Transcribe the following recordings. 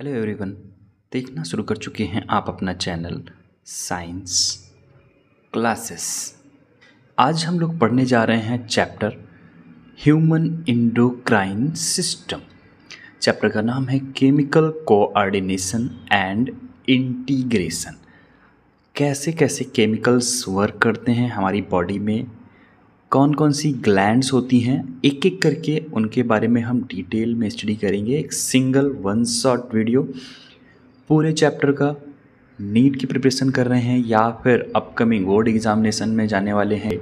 hello everyone देखना शुरू कर चुके हैं आप अपना चैनल साइंस क्लासेस आज हम लोग पढ़ने जा रहे हैं chapter human endocrine system chapter का नाम है केमिकल कोऑर्डिनेशन एंड इंटीग्रेशन कैसे कैसे केमिकल्स वर्क करते हैं हमारी बॉडी में कौन कौन सी ग्लैंड्स होती हैं एक एक करके उनके बारे में हम डिटेल में स्टडी करेंगे एक सिंगल वन शॉट वीडियो पूरे चैप्टर का नीट की प्रिपरेशन कर रहे हैं या फिर अपकमिंग बोर्ड एग्जामिनेशन में जाने वाले हैं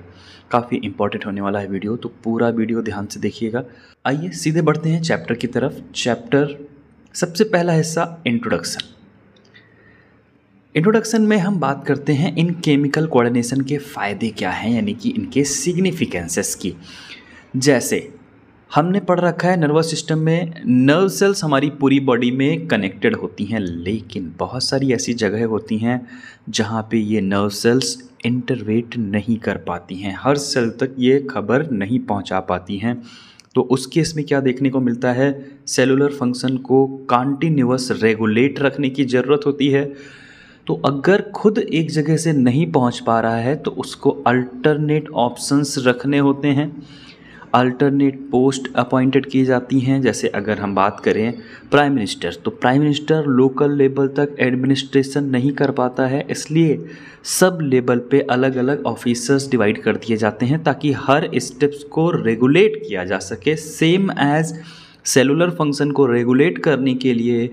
काफ़ी इंपॉर्टेंट होने वाला है वीडियो तो पूरा वीडियो ध्यान से देखिएगा आइए सीधे बढ़ते हैं चैप्टर की तरफ चैप्टर सबसे पहला हिस्सा इंट्रोडक्शन इंट्रोडक्शन में हम बात करते हैं इन केमिकल कोऑर्डिनेशन के फ़ायदे क्या हैं यानी कि इनके सिग्निफिकेंसेस की जैसे हमने पढ़ रखा है नर्वस सिस्टम में नर्व सेल्स हमारी पूरी बॉडी में कनेक्टेड होती हैं लेकिन बहुत सारी ऐसी जगह होती हैं जहाँ पे ये नर्व सेल्स इंटरवेट नहीं कर पाती हैं हर सेल तक ये खबर नहीं पहुँचा पाती हैं तो उस केस में क्या देखने को मिलता है सेलुलर फंक्शन को कॉन्टीन्यूस रेगुलेट रखने की ज़रूरत होती है तो अगर खुद एक जगह से नहीं पहुंच पा रहा है तो उसको अल्टरनेट ऑप्शंस रखने होते हैं अल्टरनेट पोस्ट अपॉइंटेड की जाती हैं जैसे अगर हम बात करें प्राइम मिनिस्टर तो प्राइम मिनिस्टर लोकल लेवल तक एडमिनिस्ट्रेशन नहीं कर पाता है इसलिए सब लेवल पे अलग अलग ऑफिसर्स डिवाइड कर दिए जाते हैं ताकि हर स्टेप्स को रेगुलेट किया जा सके सेम एज़ सेलुलर फंक्शन को रेगुलेट करने के लिए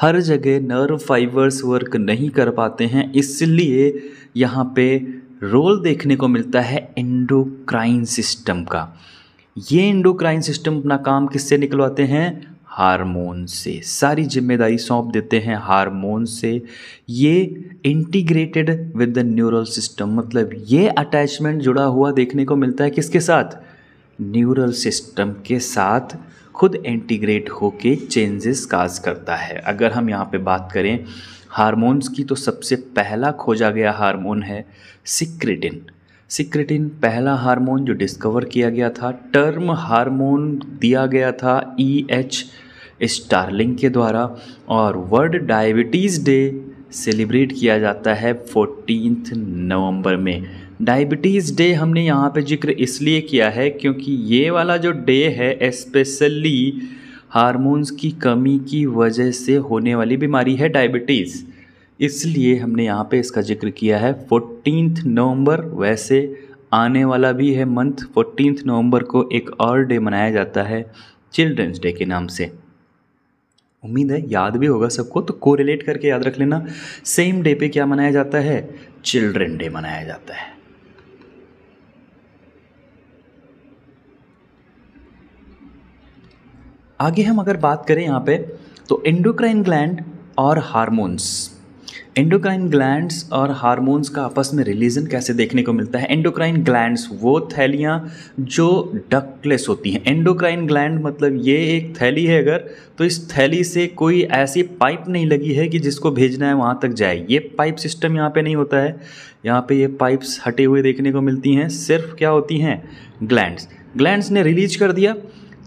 हर जगह नर्व फाइबर्स वर्क नहीं कर पाते हैं इसलिए यहाँ पे रोल देखने को मिलता है एंडोक्राइन सिस्टम का ये एंडोक्राइन सिस्टम अपना काम किससे निकलवाते हैं हारमोन से सारी जिम्मेदारी सौंप देते हैं हारमोन से ये integrated with the neural system मतलब ये अटैचमेंट जुड़ा हुआ देखने को मिलता है किसके साथ न्यूरल सिस्टम के साथ खुद इंटीग्रेट होके चेंजेस काज करता है अगर हम यहाँ पे बात करें हारमोन्स की तो सबसे पहला खोजा गया हारमोन है सिक्रेटिन सिक्रेटिन पहला हार्मोन जो डिस्कवर किया गया था टर्म हार्मोन दिया गया था ई एच स्टारलिंग के द्वारा और वर्ल्ड डायबिटीज़ डे सेलिब्रेट किया जाता है फोर्टीन नवंबर में डायबिटीज़ डे हमने यहाँ पे जिक्र इसलिए किया है क्योंकि ये वाला जो डे है स्पेशली हारमोन्स की कमी की वजह से होने वाली बीमारी है डायबिटीज़ इसलिए हमने यहाँ पे इसका जिक्र किया है फोर्टीनथ नवंबर वैसे आने वाला भी है मंथ फोर्टीनथ नवंबर को एक और डे मनाया जाता है चिल्ड्रंस डे के नाम से उम्मीद है याद भी होगा सबको तो कोरिलेट करके याद रख लेना सेम डे पे क्या मनाया जाता है चिल्ड्रन डे मनाया जाता है आगे हम अगर बात करें यहाँ पे तो इंडोक्राइन ग्लैंड और हारमोन्स इंडोक्राइन ग्लैंड्स और हारमोन्स का आपस में रिलीजन कैसे देखने को मिलता है इंडोक्राइन ग्लैंड्स वो थैलियाँ जो डकलेस होती हैं इंडोक्राइन ग्लैंड मतलब ये एक थैली है अगर तो इस थैली से कोई ऐसी पाइप नहीं लगी है कि जिसको भेजना है वहाँ तक जाए ये पाइप सिस्टम यहाँ पे नहीं होता है यहाँ पे ये पाइप्स हटे हुए देखने को मिलती हैं सिर्फ क्या होती हैं ग्लैंड्स ग्लैंड्स ने रिलीज कर दिया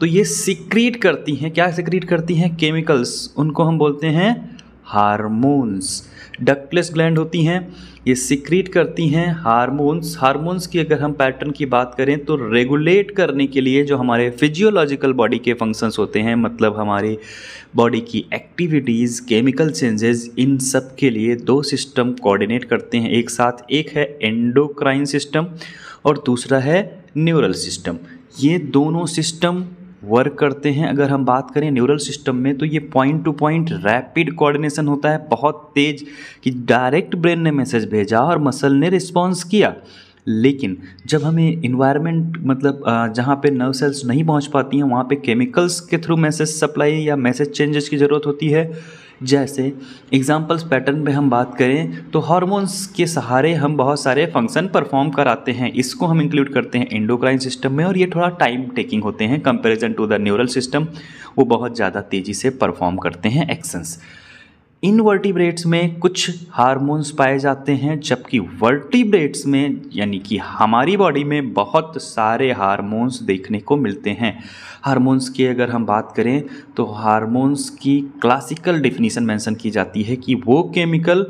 तो ये सिक्रीट करती हैं क्या सिक्रीट करती हैं केमिकल्स उनको हम बोलते हैं हारमोन्स डकलेस ग्लैंड होती हैं ये सिक्रीट करती हैं हारमोन्स हारमोन्स की अगर हम पैटर्न की बात करें तो रेगुलेट करने के लिए जो हमारे फिजियोलॉजिकल बॉडी के फंक्शंस होते हैं मतलब हमारी बॉडी की एक्टिविटीज़ केमिकल चेंजेस इन सब के लिए दो सिस्टम कोऑर्डिनेट करते हैं एक साथ एक है एंडोक्राइन सिस्टम और दूसरा है न्यूरल सिस्टम ये दोनों सिस्टम वर्क करते हैं अगर हम बात करें न्यूरल सिस्टम में तो ये point to point rapid coordination होता है बहुत तेज़ कि डायरेक्ट ब्रेन ने मैसेज भेजा और मसल ने रिस्पॉन्स किया लेकिन जब हमें इन्वायरमेंट मतलब जहाँ पे नर्व सेल्स नहीं पहुँच पाती हैं वहाँ पे केमिकल्स के थ्रू मैसेज सप्लाई या मैसेज चेंजेस की ज़रूरत होती है जैसे एग्जाम्पल्स पैटर्न पे हम बात करें तो हार्मोन्स के सहारे हम बहुत सारे फंक्शन परफॉर्म कराते हैं इसको हम इंक्लूड करते हैं एंडोक्राइन सिस्टम में और ये थोड़ा टाइम टेकिंग होते हैं comparison to the neural system वो बहुत ज़्यादा तेज़ी से परफॉर्म करते हैं एक्शंस इन वर्टिब्रेट्स में कुछ हार्मोन्स पाए जाते हैं जबकि वर्टिब्रेट्स में यानी कि हमारी बॉडी में बहुत सारे हार्मोन्स देखने को मिलते हैं हार्मोन्स की अगर हम बात करें तो हार्मोन्स की क्लासिकल डिफिनीसन मेंशन की जाती है कि वो केमिकल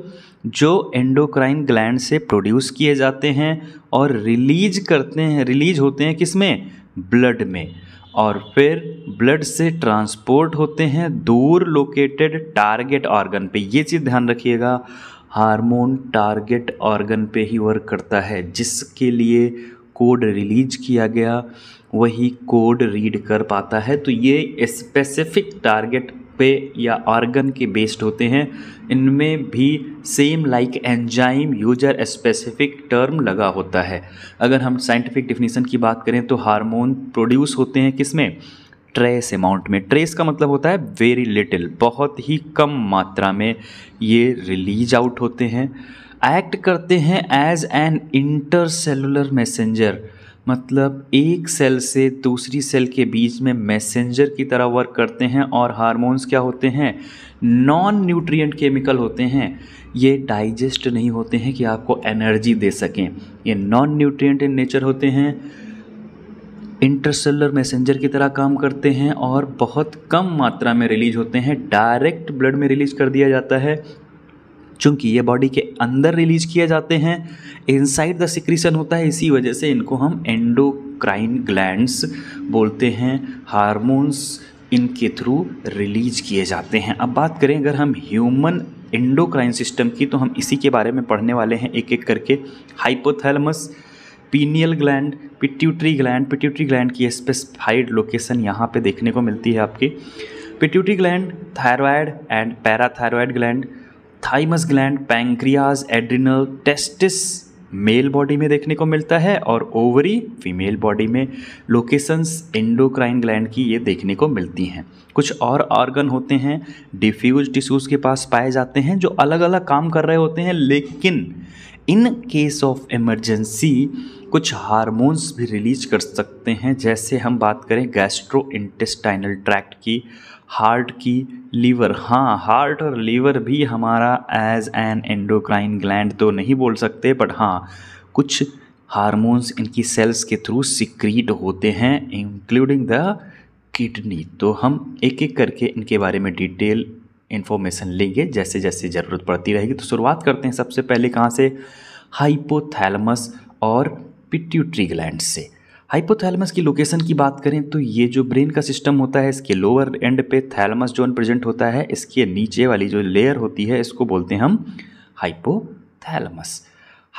जो एंडोक्राइन ग्लैंड से प्रोड्यूस किए जाते हैं और रिलीज करते हैं रिलीज होते हैं किस में ब्लड में और फिर ब्लड से ट्रांसपोर्ट होते हैं दूर लोकेटेड टारगेट ऑर्गन पे ये चीज़ ध्यान रखिएगा हार्मोन टारगेट ऑर्गन पे ही वर्क करता है जिसके लिए कोड रिलीज किया गया वही कोड रीड कर पाता है तो ये स्पेसिफिक टारगेट पे या ऑर्गन के बेस्ड होते हैं इनमें भी same like enzyme user specific term लगा होता है अगर हम साइंटिफिक डिफिनीसन की बात करें तो हार्मोन प्रोड्यूस होते हैं किसमें ट्रेस अमाउंट में ट्रेस का मतलब होता है वेरी लिटिल बहुत ही कम मात्रा में ये रिलीज आउट होते हैं एक्ट करते हैं एज एन इंटरसेलुलर मैसेंजर मतलब एक सेल से दूसरी सेल के बीच में मैसेंजर की तरह वर्क करते हैं और हार्मोन्स क्या होते हैं नॉन न्यूट्रिएंट केमिकल होते हैं ये डाइजेस्ट नहीं होते हैं कि आपको एनर्जी दे सकें ये नॉन न्यूट्रिएंट इन नेचर होते हैं इंटरसेलर मैसेंजर की तरह काम करते हैं और बहुत कम मात्रा में रिलीज होते हैं डायरेक्ट ब्लड में रिलीज कर दिया जाता है चूँकि ये बॉडी के अंदर रिलीज किए जाते हैं इनसाइड द सिक्रीशन होता है इसी वजह से इनको हम एंडोक्राइन ग्लैंड्स बोलते हैं हार्मोन्स इनके थ्रू रिलीज किए जाते हैं अब बात करें अगर हम ह्यूमन एंडोक्राइन सिस्टम की तो हम इसी के बारे में पढ़ने वाले हैं एक एक करके hypothalamus pineal gland pituitary gland pituitary gland की स्पेसिफाइड लोकेशन यहाँ पे देखने को मिलती है आपके pituitary gland thyroid and parathyroid gland thymus gland pancreas adrenal testis male body में देखने को मिलता है और ओवरी फीमेल बॉडी में लोकेशंस इंडोक्राइन ग्लैंड की ये देखने को मिलती हैं कुछ और ऑर्गन होते हैं डिफ्यूज टिश्यूज़ के पास पाए जाते हैं जो अलग अलग काम कर रहे होते हैं लेकिन इन केस ऑफ इमरजेंसी कुछ हार्मोन्स भी रिलीज कर सकते हैं जैसे हम बात करें गैस्ट्रो इंटेस्टाइनल ट्रैक्ट की हार्ट की लीवर हाँ हार्ट और लीवर भी हमारा एज एन एंडोक्राइन ग्लैंड तो नहीं बोल सकते बट हाँ कुछ हारमोन्स इनकी सेल्स के थ्रू सिक्रीट होते हैं इंक्लूडिंग द किडनी तो हम एक एक करके इनके बारे में डिटेल इन्फॉर्मेशन लेंगे जैसे जैसे ज़रूरत पड़ती रहेगी तो शुरुआत करते हैं सबसे पहले कहाँ से हाइपोथैलमस और पिट्यूट्री ग्लैंड से हाइपोथैलमस की लोकेशन की बात करें तो ये जो ब्रेन का सिस्टम होता है इसके लोअर एंड पे थैलमस जोन प्रेजेंट होता है इसके नीचे वाली जो लेयर होती है इसको बोलते हैं हम हाइपोथैलमस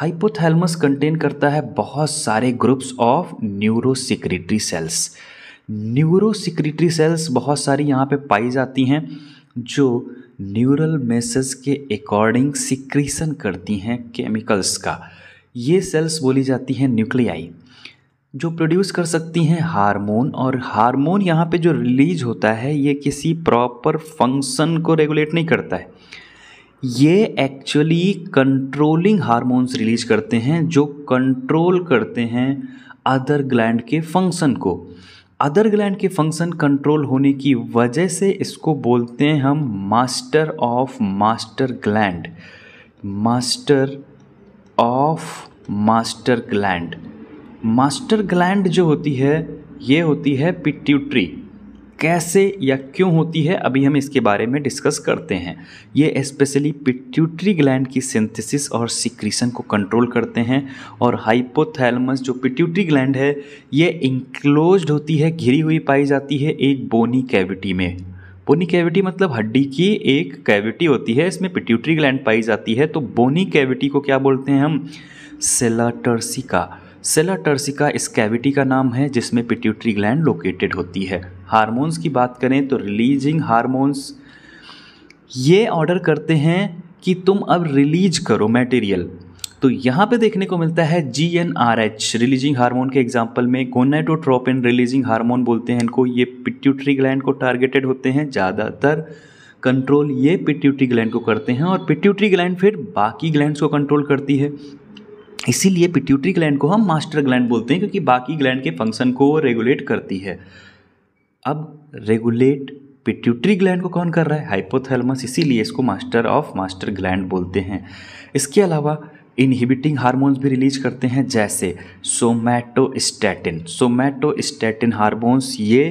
हाइपोथैलमस कंटेन करता है बहुत सारे groups of neurosecretory cells neurosecretory cells बहुत सारी यहाँ पे पाई जाती हैं जो न्यूरल मैसेज के अकॉर्डिंग सिक्रीसन करती हैं केमिकल्स का ये सेल्स बोली जाती हैं न्यूक्लियाई जो प्रोड्यूस कर सकती हैं हार्मोन और हार्मोन यहाँ पे जो रिलीज होता है ये किसी प्रॉपर फंक्शन को रेगुलेट नहीं करता है ये एक्चुअली कंट्रोलिंग हार्मोन्स रिलीज करते हैं जो कंट्रोल करते हैं अदर ग्लैंड के फंक्शन को अदर ग्लैंड के फंक्शन कंट्रोल होने की वजह से इसको बोलते हैं हम master of master gland master of master gland master gland जो होती है ये होती है पिट्यूट्री कैसे या क्यों होती है अभी हम इसके बारे में डिस्कस करते हैं ये स्पेशली पिट्यूटरी ग्लैंड की सिंथेसिस और सिक्रीशन को कंट्रोल करते हैं और हाइपोथैलमस जो पिट्यूटरी ग्लैंड है ये इंक्लोज होती है घिरी हुई पाई जाती है एक बोनी कैविटी में बोनी कैविटी मतलब हड्डी की एक कैविटी होती है इसमें पिट्यूटरी ग्लैंड पाई जाती है तो बोनी कैविटी को क्या बोलते हैं हम सेलाटर्सिका सेला टर्सिका इस कैविटी का नाम है जिसमें पिट्यूटरी ग्लैंड लोकेटेड होती है हार्मोन्स की बात करें तो रिलीजिंग हार्मोन्स ये ऑर्डर करते हैं कि तुम अब रिलीज करो मटेरियल तो यहाँ पे देखने को मिलता है G N R H releasing hormone के एग्जाम्पल में गोनाइटोट्रोपिन रिलीजिंग हार्मोन बोलते हैं इनको ये पिट्यूटरी ग्लैंड को टारगेटेड होते हैं ज़्यादातर कंट्रोल ये पिट्यूटरी ग्लैंड को करते हैं और पिट्यूटरी ग्लैंड फिर बाकी ग्लैंड्स को कंट्रोल करती है इसीलिए पिट्यूटरी ग्लैंड को हम मास्टर ग्लैंड बोलते हैं क्योंकि बाकी ग्लैंड के फंक्शन को वो रेगुलेट करती है अब रेगुलेट पिट्यूटरी ग्लैंड को कौन कर रहा है हाइपोथैलमस इसीलिए इसको मास्टर ऑफ मास्टर ग्लैंड बोलते हैं इसके अलावा इनहिबिटिंग हार्मोन्स भी रिलीज करते हैं जैसे सोमैटोस्टैटिन सोमैटोस्टैटिन हार्मोन्स ये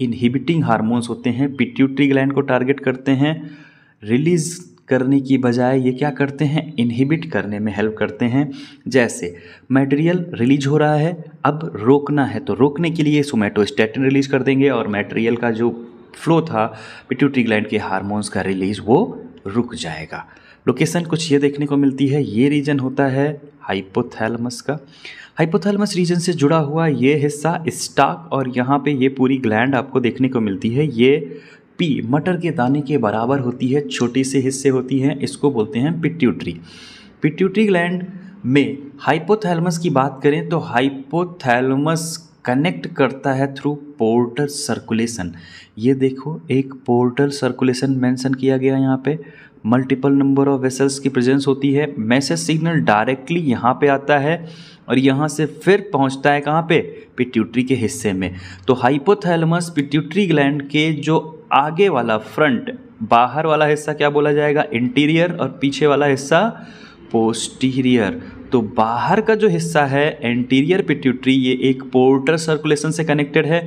इनहिबिटिंग हार्मोन्स होते हैं पिट्यूटरी ग्लैंड को टारगेट करते हैं रिलीज करने की बजाय ये क्या करते हैं इनहिबिट करने में हेल्प करते हैं जैसे मटेरियल रिलीज हो रहा है अब रोकना है तो रोकने के लिए सोमेटोस्टेटिन रिलीज कर देंगे और मटेरियल का जो फ्लो था पिट्यूटरी ग्लैंड के हार्मोन्स का रिलीज वो रुक जाएगा लोकेशन कुछ ये देखने को मिलती है ये रीजन होता है हाइपोथैलमस का हाइपोथैलमस रीजन से जुड़ा हुआ ये हिस्सा स्टाक और यहाँ पे ये पूरी ग्लैंड आपको देखने को मिलती है ये पी मटर के दाने के बराबर होती है छोटे से हिस्से होती है इसको बोलते हैं पिट्यूट्री पिट्यूट्री ग्लैंड में हाइपोथैलमस की बात करें तो हाइपोथैलमस कनेक्ट करता है थ्रू पोर्टल सर्कुलेशन ये देखो एक पोर्टल सर्कुलेशन मेंशन किया गया यहाँ पे मल्टीपल नंबर ऑफ वेसल्स की प्रेजेंस होती है मैसेज सिग्नल डायरेक्टली यहाँ पे आता है और यहाँ से फिर पहुँचता है कहाँ पे पिट्यूटरी के हिस्से में तो हाइपोथैलमस पिट्यूटरी ग्लैंड के जो आगे वाला फ्रंट बाहर वाला हिस्सा क्या बोला जाएगा इंटीरियर और पीछे वाला हिस्सा पोस्टीरियर तो बाहर का जो हिस्सा है एंटीरियर पिट्यूटरी ये एक पोर्टर सर्कुलेशन से कनेक्टेड है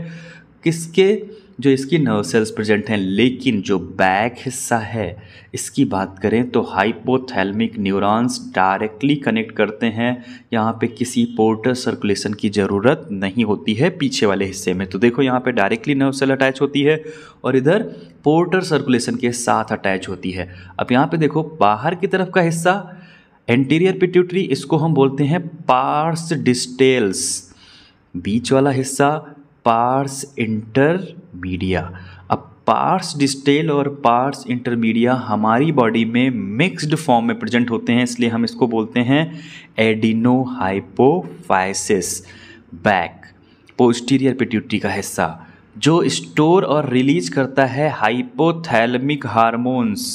किसके जो इसकी नर्व सेल्स प्रेजेंट हैं लेकिन जो बैक हिस्सा है इसकी बात करें तो हाइपोथैलमिक न्यूरॉन्स डायरेक्टली कनेक्ट करते हैं यहाँ पे किसी पोर्टर सर्कुलेशन की ज़रूरत नहीं होती है पीछे वाले हिस्से में तो देखो यहाँ पे डायरेक्टली नर्व सेल अटैच होती है और इधर पोर्टर सर्कुलेशन के साथ अटैच होती है अब यहाँ पर देखो बाहर की तरफ का हिस्सा एंटीरियर पिट्यूटरी इसको हम बोलते हैं पार्स डिस्टेल्स बीच वाला हिस्सा पार्स इंटरमीडिया अब पार्स डिस्टेल और पार्स इंटरमीडिया हमारी बॉडी में मिक्स्ड फॉर्म में प्रेजेंट होते हैं इसलिए हम इसको बोलते हैं adenohypophysis back posterior pituitary का हिस्सा जो स्टोर और रिलीज करता है हाइपोथैलमिक हार्मोन्स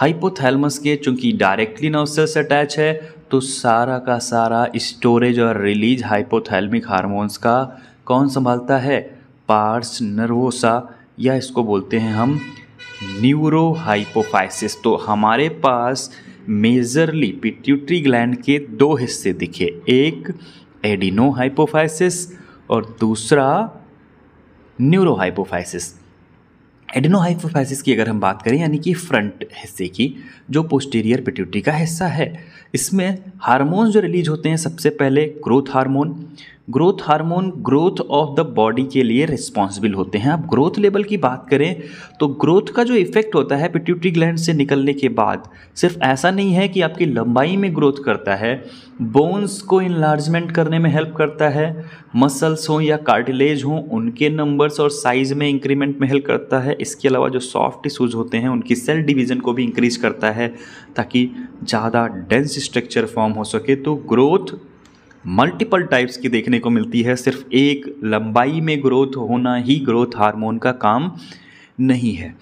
हाइपोथैलमस के चूंकि डायरेक्टली नर्व से अटैच है तो सारा का सारा स्टोरेज और रिलीज हाइपोथैलमिक हार्मोन्स का कौन संभालता है पार्स नर्वोसा या इसको बोलते हैं हम न्यूरोहाइपोफाइसिस तो हमारे पास मेजरली पिट्यूटरी ग्लैंड के दो हिस्से दिखे एक एडिनोहाइपोफाइसिस और दूसरा न्यूरोहाइपोफाइसिस हाइपोफाइसिस की अगर हम बात करें यानी कि फ्रंट हिस्से की जो पोस्टीरियर पिट्यूटरी का हिस्सा है इसमें हार्मोन्स जो रिलीज होते हैं सबसे पहले growth hormone growth hormone growth of the body के लिए रिस्पॉन्सिबल होते हैं आप ग्रोथ लेवल की बात करें तो ग्रोथ का जो इफेक्ट होता है पिट्यूटरी ग्लैंड से निकलने के बाद सिर्फ ऐसा नहीं है कि आपकी लंबाई में ग्रोथ करता है बोन्स को इन्लार्जमेंट करने में हेल्प करता है मसल्स हों या कार्टिलेज हों उनके नंबर्स और साइज़ में इंक्रीमेंट में हेल्प करता है इसके अलावा जो सॉफ्ट टिश्यूज़ होते हैं उनकी सेल डिवीज़न को भी इंक्रीज करता है ताकि ज़्यादा डेंस स्ट्रक्चर फॉर्म हो सके तो ग्रोथ मल्टीपल टाइप्स की देखने को मिलती है सिर्फ एक लंबाई में ग्रोथ होना ही ग्रोथ हार्मोन का काम नहीं है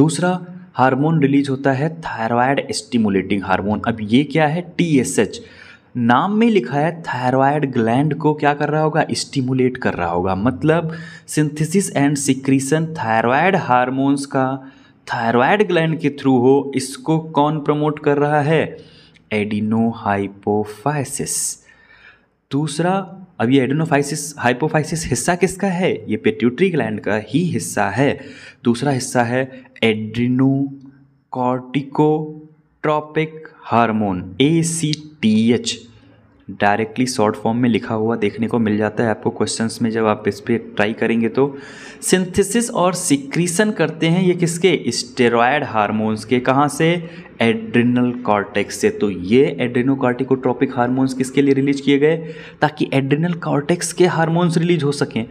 दूसरा हार्मोन रिलीज होता है थायराइड स्टिमुलेटिंग हार्मोन अब ये क्या है टी एस एच नाम में लिखा है थायराइड ग्लैंड को क्या कर रहा होगा स्टिमुलेट कर रहा होगा मतलब synthesis and secretion thyroid hormones का थायराइड ग्लैंड के थ्रू हो इसको कौन प्रमोट कर रहा है एडिनो हाइपोफाइसिस दूसरा अब ये एडोनोफाइसिस हाइपोफाइसिस हिस्सा किसका है ये पेट्यूटरी ग्लैंड का ही हिस्सा है दूसरा हिस्सा है adrenocorticotropic hormone A C T H directly short form में लिखा हुआ देखने को मिल जाता है आपको क्वेश्चंस में जब आप इस पर ट्राई करेंगे तो सिंथेसिस और सिक्रीसन करते हैं ये किसके स्टेरॉयड हार्मोन्स के कहाँ से एड्रिनल कॉर्टेक्स से तो ये एड्रेनोकार्टिकोट्रोपिक हार्मोन्स किसके लिए रिलीज किए गए ताकि एड्रिनल कॉर्टेक्स के हार्मोन्स रिलीज हो सकें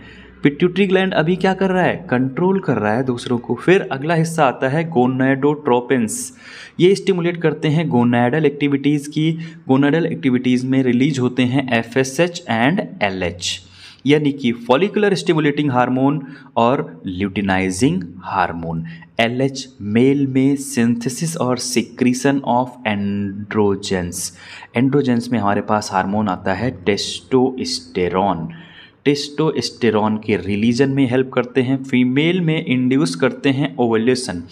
पिट्यूटरी ग्लैंड अभी क्या कर रहा है कंट्रोल कर रहा है दूसरों को फिर अगला हिस्सा आता है गोनाडोट्रोपिन्स ये स्टिमुलेट करते हैं गोनाइडल एक्टिविटीज़ की गोनाइडल एक्टिविटीज़ में रिलीज होते हैं F S H and L H यानी कि फॉलिकुलर स्टिमुलेटिंग हार्मोन और ल्यूटिनाइजिंग हार्मोन एलएच मेल में सिंथेसिस और सिक्रीसन ऑफ एंड्रोजेंस एंड्रोजेंस में हमारे पास हार्मोन आता है टेस्टोस्टेरॉन टेस्टोस्टेरॉन के रिलीजन में हेल्प करते हैं फीमेल में इंड्यूस करते हैं ओवल्यूशन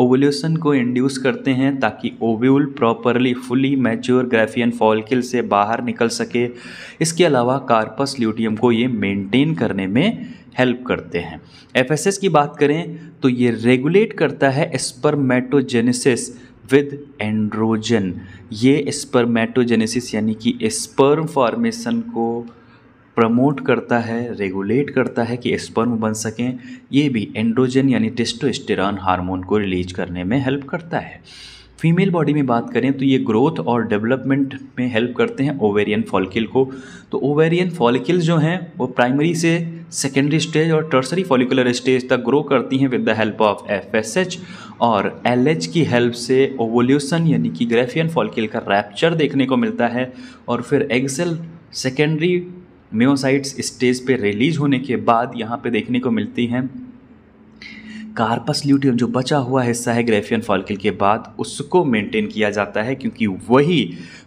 ओवल्यूशन को इंड्यूस करते हैं ताकि ovule properly fully mature graafian follicle से बाहर निकल सके इसके अलावा कार्पस ल्यूटियम को ये मेंटेन करने में हेल्प करते हैं एफएसएस की बात करें तो ये रेगुलेट करता है स्पर्मेटोजेनेसिस विद एंड्रोजन ये स्पर्मेटोजेनेसिस यानी कि स्पर्म फॉर्मेशन को प्रमोट करता है रेगुलेट करता है कि स्पर्म बन सकें ये भी एंड्रोजन यानी टेस्टोस्टेरॉन हार्मोन को रिलीज करने में हेल्प करता है फीमेल बॉडी में बात करें तो ये ग्रोथ और डेवलपमेंट में हेल्प करते हैं ओवेरियन फॉलिकल को तो ओवेरियन फॉलिकल जो हैं वो प्राइमरी से सेकेंडरी स्टेज और टर्सरी फॉलिकुलर स्टेज तक ग्रो करती हैं with the help of F और एल की हेल्प से ओवोल्यूशन यानी कि ग्रेफियन फॉलिकल का रैप्चर देखने को मिलता है और फिर एग्जल सेकेंडरी मेोसाइट्स स्टेज पे रिलीज होने के बाद यहाँ पे देखने को मिलती हैं कार्पस ल्यूटियम जो बचा हुआ हिस्सा है ग्रेफियन फॉल्किल के बाद उसको मेंटेन किया जाता है क्योंकि वही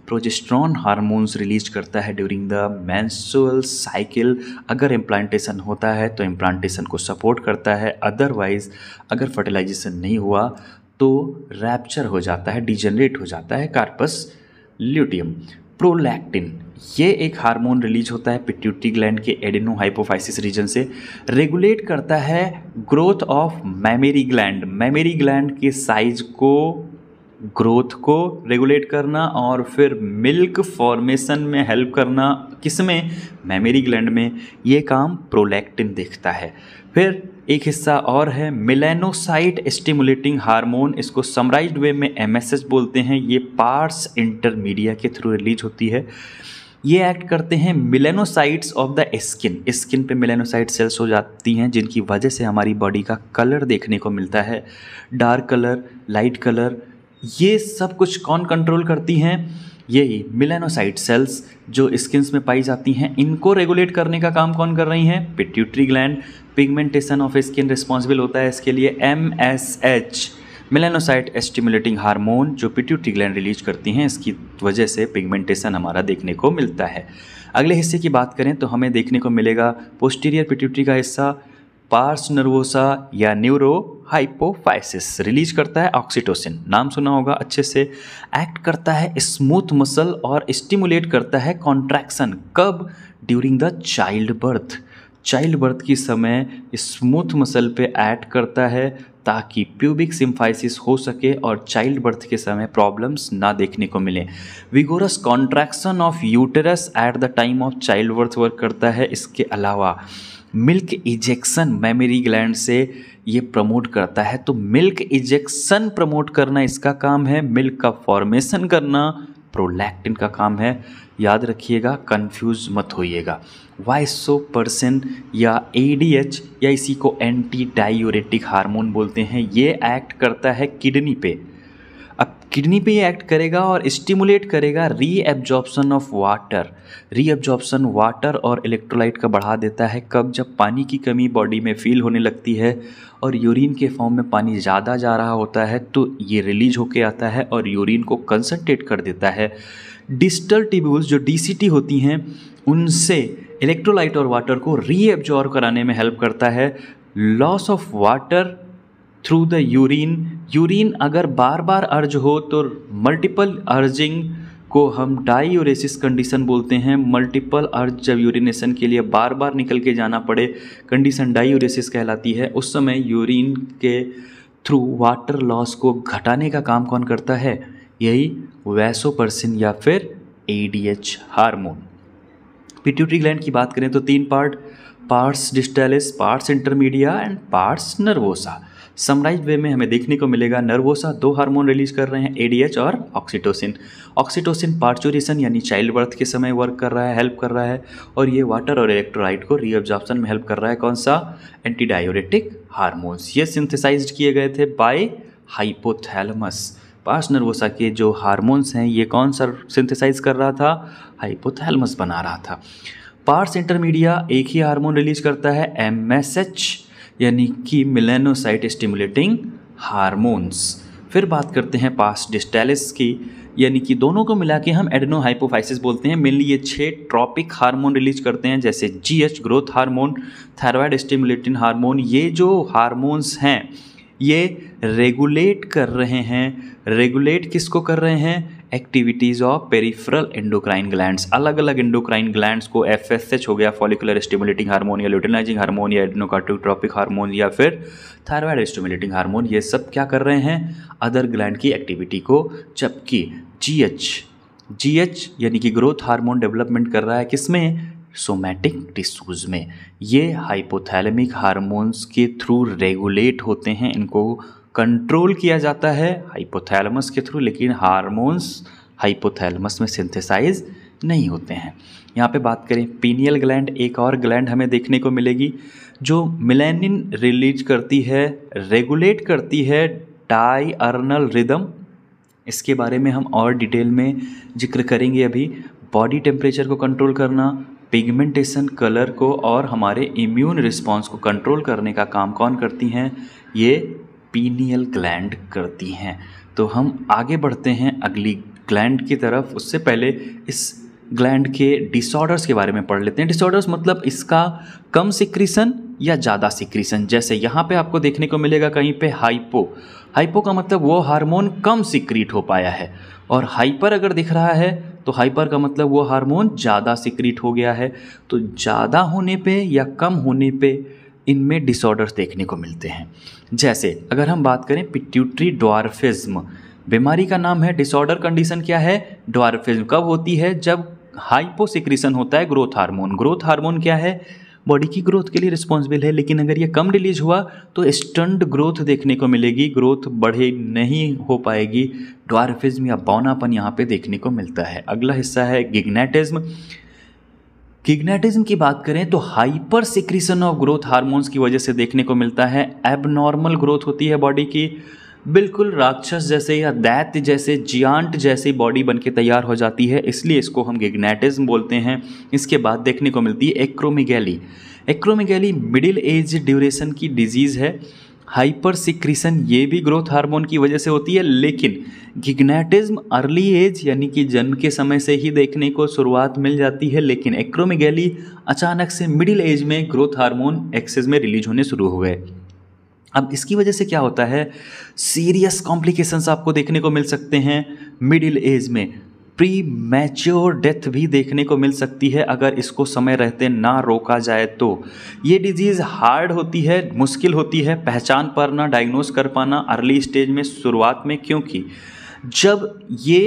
प्रोजेस्ट्रॉन हार्मोन्स रिलीज करता है ड्यूरिंग द मैंसुअल साइकिल अगर इम्प्लांटेशन होता है तो इम्प्लांटेशन को सपोर्ट करता है अदरवाइज अगर फर्टिलाइजेशन नहीं हुआ तो रैप्चर हो जाता है डिजनरेट हो जाता है कार्पस ल्यूटियम प्रोलैक्टिन ये एक हार्मोन रिलीज होता है पिट्यूटी ग्लैंड के एडिनो हाइपोफाइसिस रीजन से रेगुलेट करता है growth of mammary gland mammary gland के साइज को ग्रोथ को रेगुलेट करना और फिर मिल्क फॉर्मेशन में हेल्प करना किसमें मेमेरी ग्लैंड में ये काम प्रोलैक्टिन देखता है फिर एक हिस्सा और है मिलेनोसाइट स्टिमुलेटिंग हार्मोन इसको समराइज वे में एमएसएस बोलते हैं ये पार्स इंटरमीडिया के थ्रू रिलीज होती है ये एक्ट करते हैं melanocytes of the skin skin पे मिलेनोसाइट सेल्स हो जाती हैं जिनकी वजह से हमारी बॉडी का कलर देखने को मिलता है डार्क कलर लाइट कलर ये सब कुछ कौन कंट्रोल करती हैं यही मिलेनोसाइट सेल्स जो स्किन्स में पाई जाती हैं इनको रेगुलेट करने का काम कौन कर रही हैं pituitary gland pigmentation of skin responsible होता है इसके लिए M S H melanocyte stimulating hormone जो पिट्यूटरी ग्लैंड रिलीज करती हैं इसकी वजह से पिगमेंटेशन हमारा देखने को मिलता है अगले हिस्से की बात करें तो हमें देखने को मिलेगा पोस्टीरियर पिट्यूटरी का हिस्सा पार्स नर्वोसा या न्यूरो हाइपोफाइसिस रिलीज करता है ऑक्सीटोसिन नाम सुना होगा अच्छे से एक्ट करता है स्मूथ मसल और स्टिमुलेट करता है कॉन्ट्रैक्शन कब during the childbirth childbirth की समय स्मूथ मसल पे एक्ट करता है ताकि प्यूबिक सिम्फाइसिस हो सके और चाइल्ड बर्थ के समय प्रॉब्लम्स ना देखने को मिले vigorous contraction of uterus at the time of childbirth work करता है इसके अलावा मिल्क इजेक्शन मेमोरी ग्लैंड से ये प्रमोट करता है तो मिल्क इजेक्शन प्रमोट करना इसका काम है मिल्क का फॉर्मेशन करना प्रोलैक्टिन का काम है याद रखिएगा कंफ्यूज मत होइएगा वाइसो या ए या इसी को एंटी डायोरेटिक हार्मोन बोलते हैं ये एक्ट करता है किडनी पे अब किडनी पे एक्ट करेगा और स्टिमुलेट करेगा reabsorption of water reabsorption water और इलेक्ट्रोलाइट का बढ़ा देता है कब जब पानी की कमी बॉडी में फील होने लगती है और यूरिन के फॉर्म में पानी ज़्यादा जा रहा होता है तो ये रिलीज होके आता है और यूरिन को कंसनट्रेट कर देता है डिस्टल ट्यूब्यूल्स जो डी होती हैं उनसे इलेक्ट्रोलाइट और वाटर को रीएब्जॉर्व कराने में हेल्प करता है loss of water through the urine urine अगर बार बार अर्ज हो तो मल्टीपल अर्जिंग को हम डाईयूरेसिस कंडीशन बोलते हैं मल्टीपल अर्थ जब यूरिनेशन के लिए बार बार निकल के जाना पड़े कंडीशन यूरेसिस कहलाती है उस समय यूरिन के थ्रू वाटर लॉस को घटाने का काम कौन करता है यही वैसोपर्सिन या फिर D H hormone pituitary gland की बात करें तो तीन part parts distalis parts intermedia and parts nervosa summarise way में हमें देखने को मिलेगा नर्वोसा दो हार्मोन रिलीज कर रहे हैं एडीएच और ऑक्सीटोसिन ऑक्सीटोसिन पार्चुरेशन यानी चाइल्ड बर्थ के समय वर्क कर रहा है हेल्प कर रहा है और ये वाटर और इलेक्ट्रोलाइट को रीऑब्जॉर्प्शन में हेल्प कर रहा है कौन सा एंटीडायोरेटिक हारमोन्स ये सिंथेसाइज किए गए थे बाय हाइपोथैलमस पार्स नर्वोसा के जो हारमोन्स हैं ये कौन सा सिंथेसाइज कर रहा था हाइपोथैलमस बना रहा था पार्स इंटरमीडिया एक ही हार्मोन रिलीज करता है एम एस एच यानी कि मिलेनोसाइट स्टिमुलेटिंग हारमोन्स फिर बात करते हैं पास डिस्टेलिस की यानी कि दोनों को मिला के हम एडनो हाइपोफाइसिस बोलते हैं मेनली ये छः ट्रॉपिक हार्मोन रिलीज करते हैं जैसे GH growth hormone thyroid stimulating hormone ये जो हार्मोन्स हैं ये रेगुलेट कर रहे हैं रेगुलेट किसको कर रहे हैं activities of peripheral endocrine gland अलग अलग एंडोक्राइन ग्लैंड को एफ एस एच हो गया फॉलिकुलर स्टिमुलेटिंग हार्मोन या ल्यूटिलाइजिंग हार्मोन या एडनोकार्टोट्रॉपिक हार्मोन या फिर थायरॉयड स्टिमुलेटिंग हार्मोन ये सब क्या कर रहे हैं अदर ग्लैंड की एक्टिविटी को जबकि जी एच जी एच यानी कि ग्रोथ हार्मोन डेवलपमेंट कर रहा है किसमें सोमैटिक टिश्यूज़ में ये हाइपोथैलेमिक हार्मोन्स के थ्रू रेगुलेट होते हैं इनको कंट्रोल किया जाता है हाइपोथैलमस के थ्रू लेकिन हार्मोन्स हाइपोथैलमस में सिंथेसाइज नहीं होते हैं यहाँ पे बात करें पीनियल ग्लैंड एक और ग्लैंड हमें देखने को मिलेगी जो मिलेनिन रिलीज करती है रेगुलेट करती है अर्नल रिदम इसके बारे में हम और डिटेल में जिक्र करेंगे अभी बॉडी टेम्परेचर को कंट्रोल करना पिगमेंटेशन कलर को और हमारे इम्यून रिस्पॉन्स को कंट्रोल करने का काम कौन करती हैं ये पीनियल ग्लैंड करती हैं तो हम आगे बढ़ते हैं अगली ग्लैंड की तरफ उससे पहले इस ग्लैंड के डिसऑर्डर्स के बारे में पढ़ लेते हैं डिसऑर्डर्स मतलब इसका कम सिक्रीसन या ज़्यादा सिक्रीसन जैसे यहाँ पे आपको देखने को मिलेगा कहीं पे हाइपो हाइपो का मतलब वो हार्मोन कम सिक्रीट हो पाया है और हाइपर अगर दिख रहा है तो हाइपर का मतलब वो हार्मोन ज़्यादा सिक्रीट हो गया है तो ज़्यादा होने पे या कम होने पे इनमें डिसऑर्डर्स देखने को मिलते हैं जैसे अगर हम बात करें पिट्यूटरी डॉर्फिज्म बीमारी का नाम है डिसऑर्डर कंडीशन क्या है डॉर्फिज्म कब होती है जब हाइपोसिक्रीशन होता है ग्रोथ हार्मोन ग्रोथ हार्मोन क्या है बॉडी की ग्रोथ के लिए रिस्पॉन्सिबल है लेकिन अगर ये कम रिलीज हुआ तो स्टंट ग्रोथ देखने को मिलेगी ग्रोथ बढ़े नहीं हो पाएगी डॉर्फिज्म या बौनापन यहाँ पे देखने को मिलता है अगला हिस्सा है गिग्नेटिज्म किग्नेटिज्म की बात करें तो hypersecretion of growth hormones की वजह से देखने को मिलता है एबनॉर्मल ग्रोथ होती है बॉडी की बिल्कुल राक्षस जैसे या दैत्य जैसे जियांट जैसी बॉडी बन के तैयार हो जाती है इसलिए इसको हम गिग्नेटिज्म बोलते हैं इसके बाद देखने को मिलती है acromegaly acromegaly middle age duration की डिजीज़ है हाइपर सिक्रीसन ये भी ग्रोथ हार्मोन की वजह से होती है लेकिन गिग्नेटिज्म अर्ली एज यानी कि जन्म के समय से ही देखने को शुरुआत मिल जाती है लेकिन एक्रोमेगेली अचानक से मिडिल एज में ग्रोथ हार्मोन एक्सेस में रिलीज होने शुरू हो गए अब इसकी वजह से क्या होता है सीरियस कॉम्प्लिकेशंस आपको देखने को मिल सकते हैं मिडिल एज में प्री मैच्योर डेथ भी देखने को मिल सकती है अगर इसको समय रहते ना रोका जाए तो ये डिजीज़ हार्ड होती है मुश्किल होती है पहचान पाना डायग्नोस कर पाना अर्ली स्टेज में शुरुआत में क्योंकि जब ये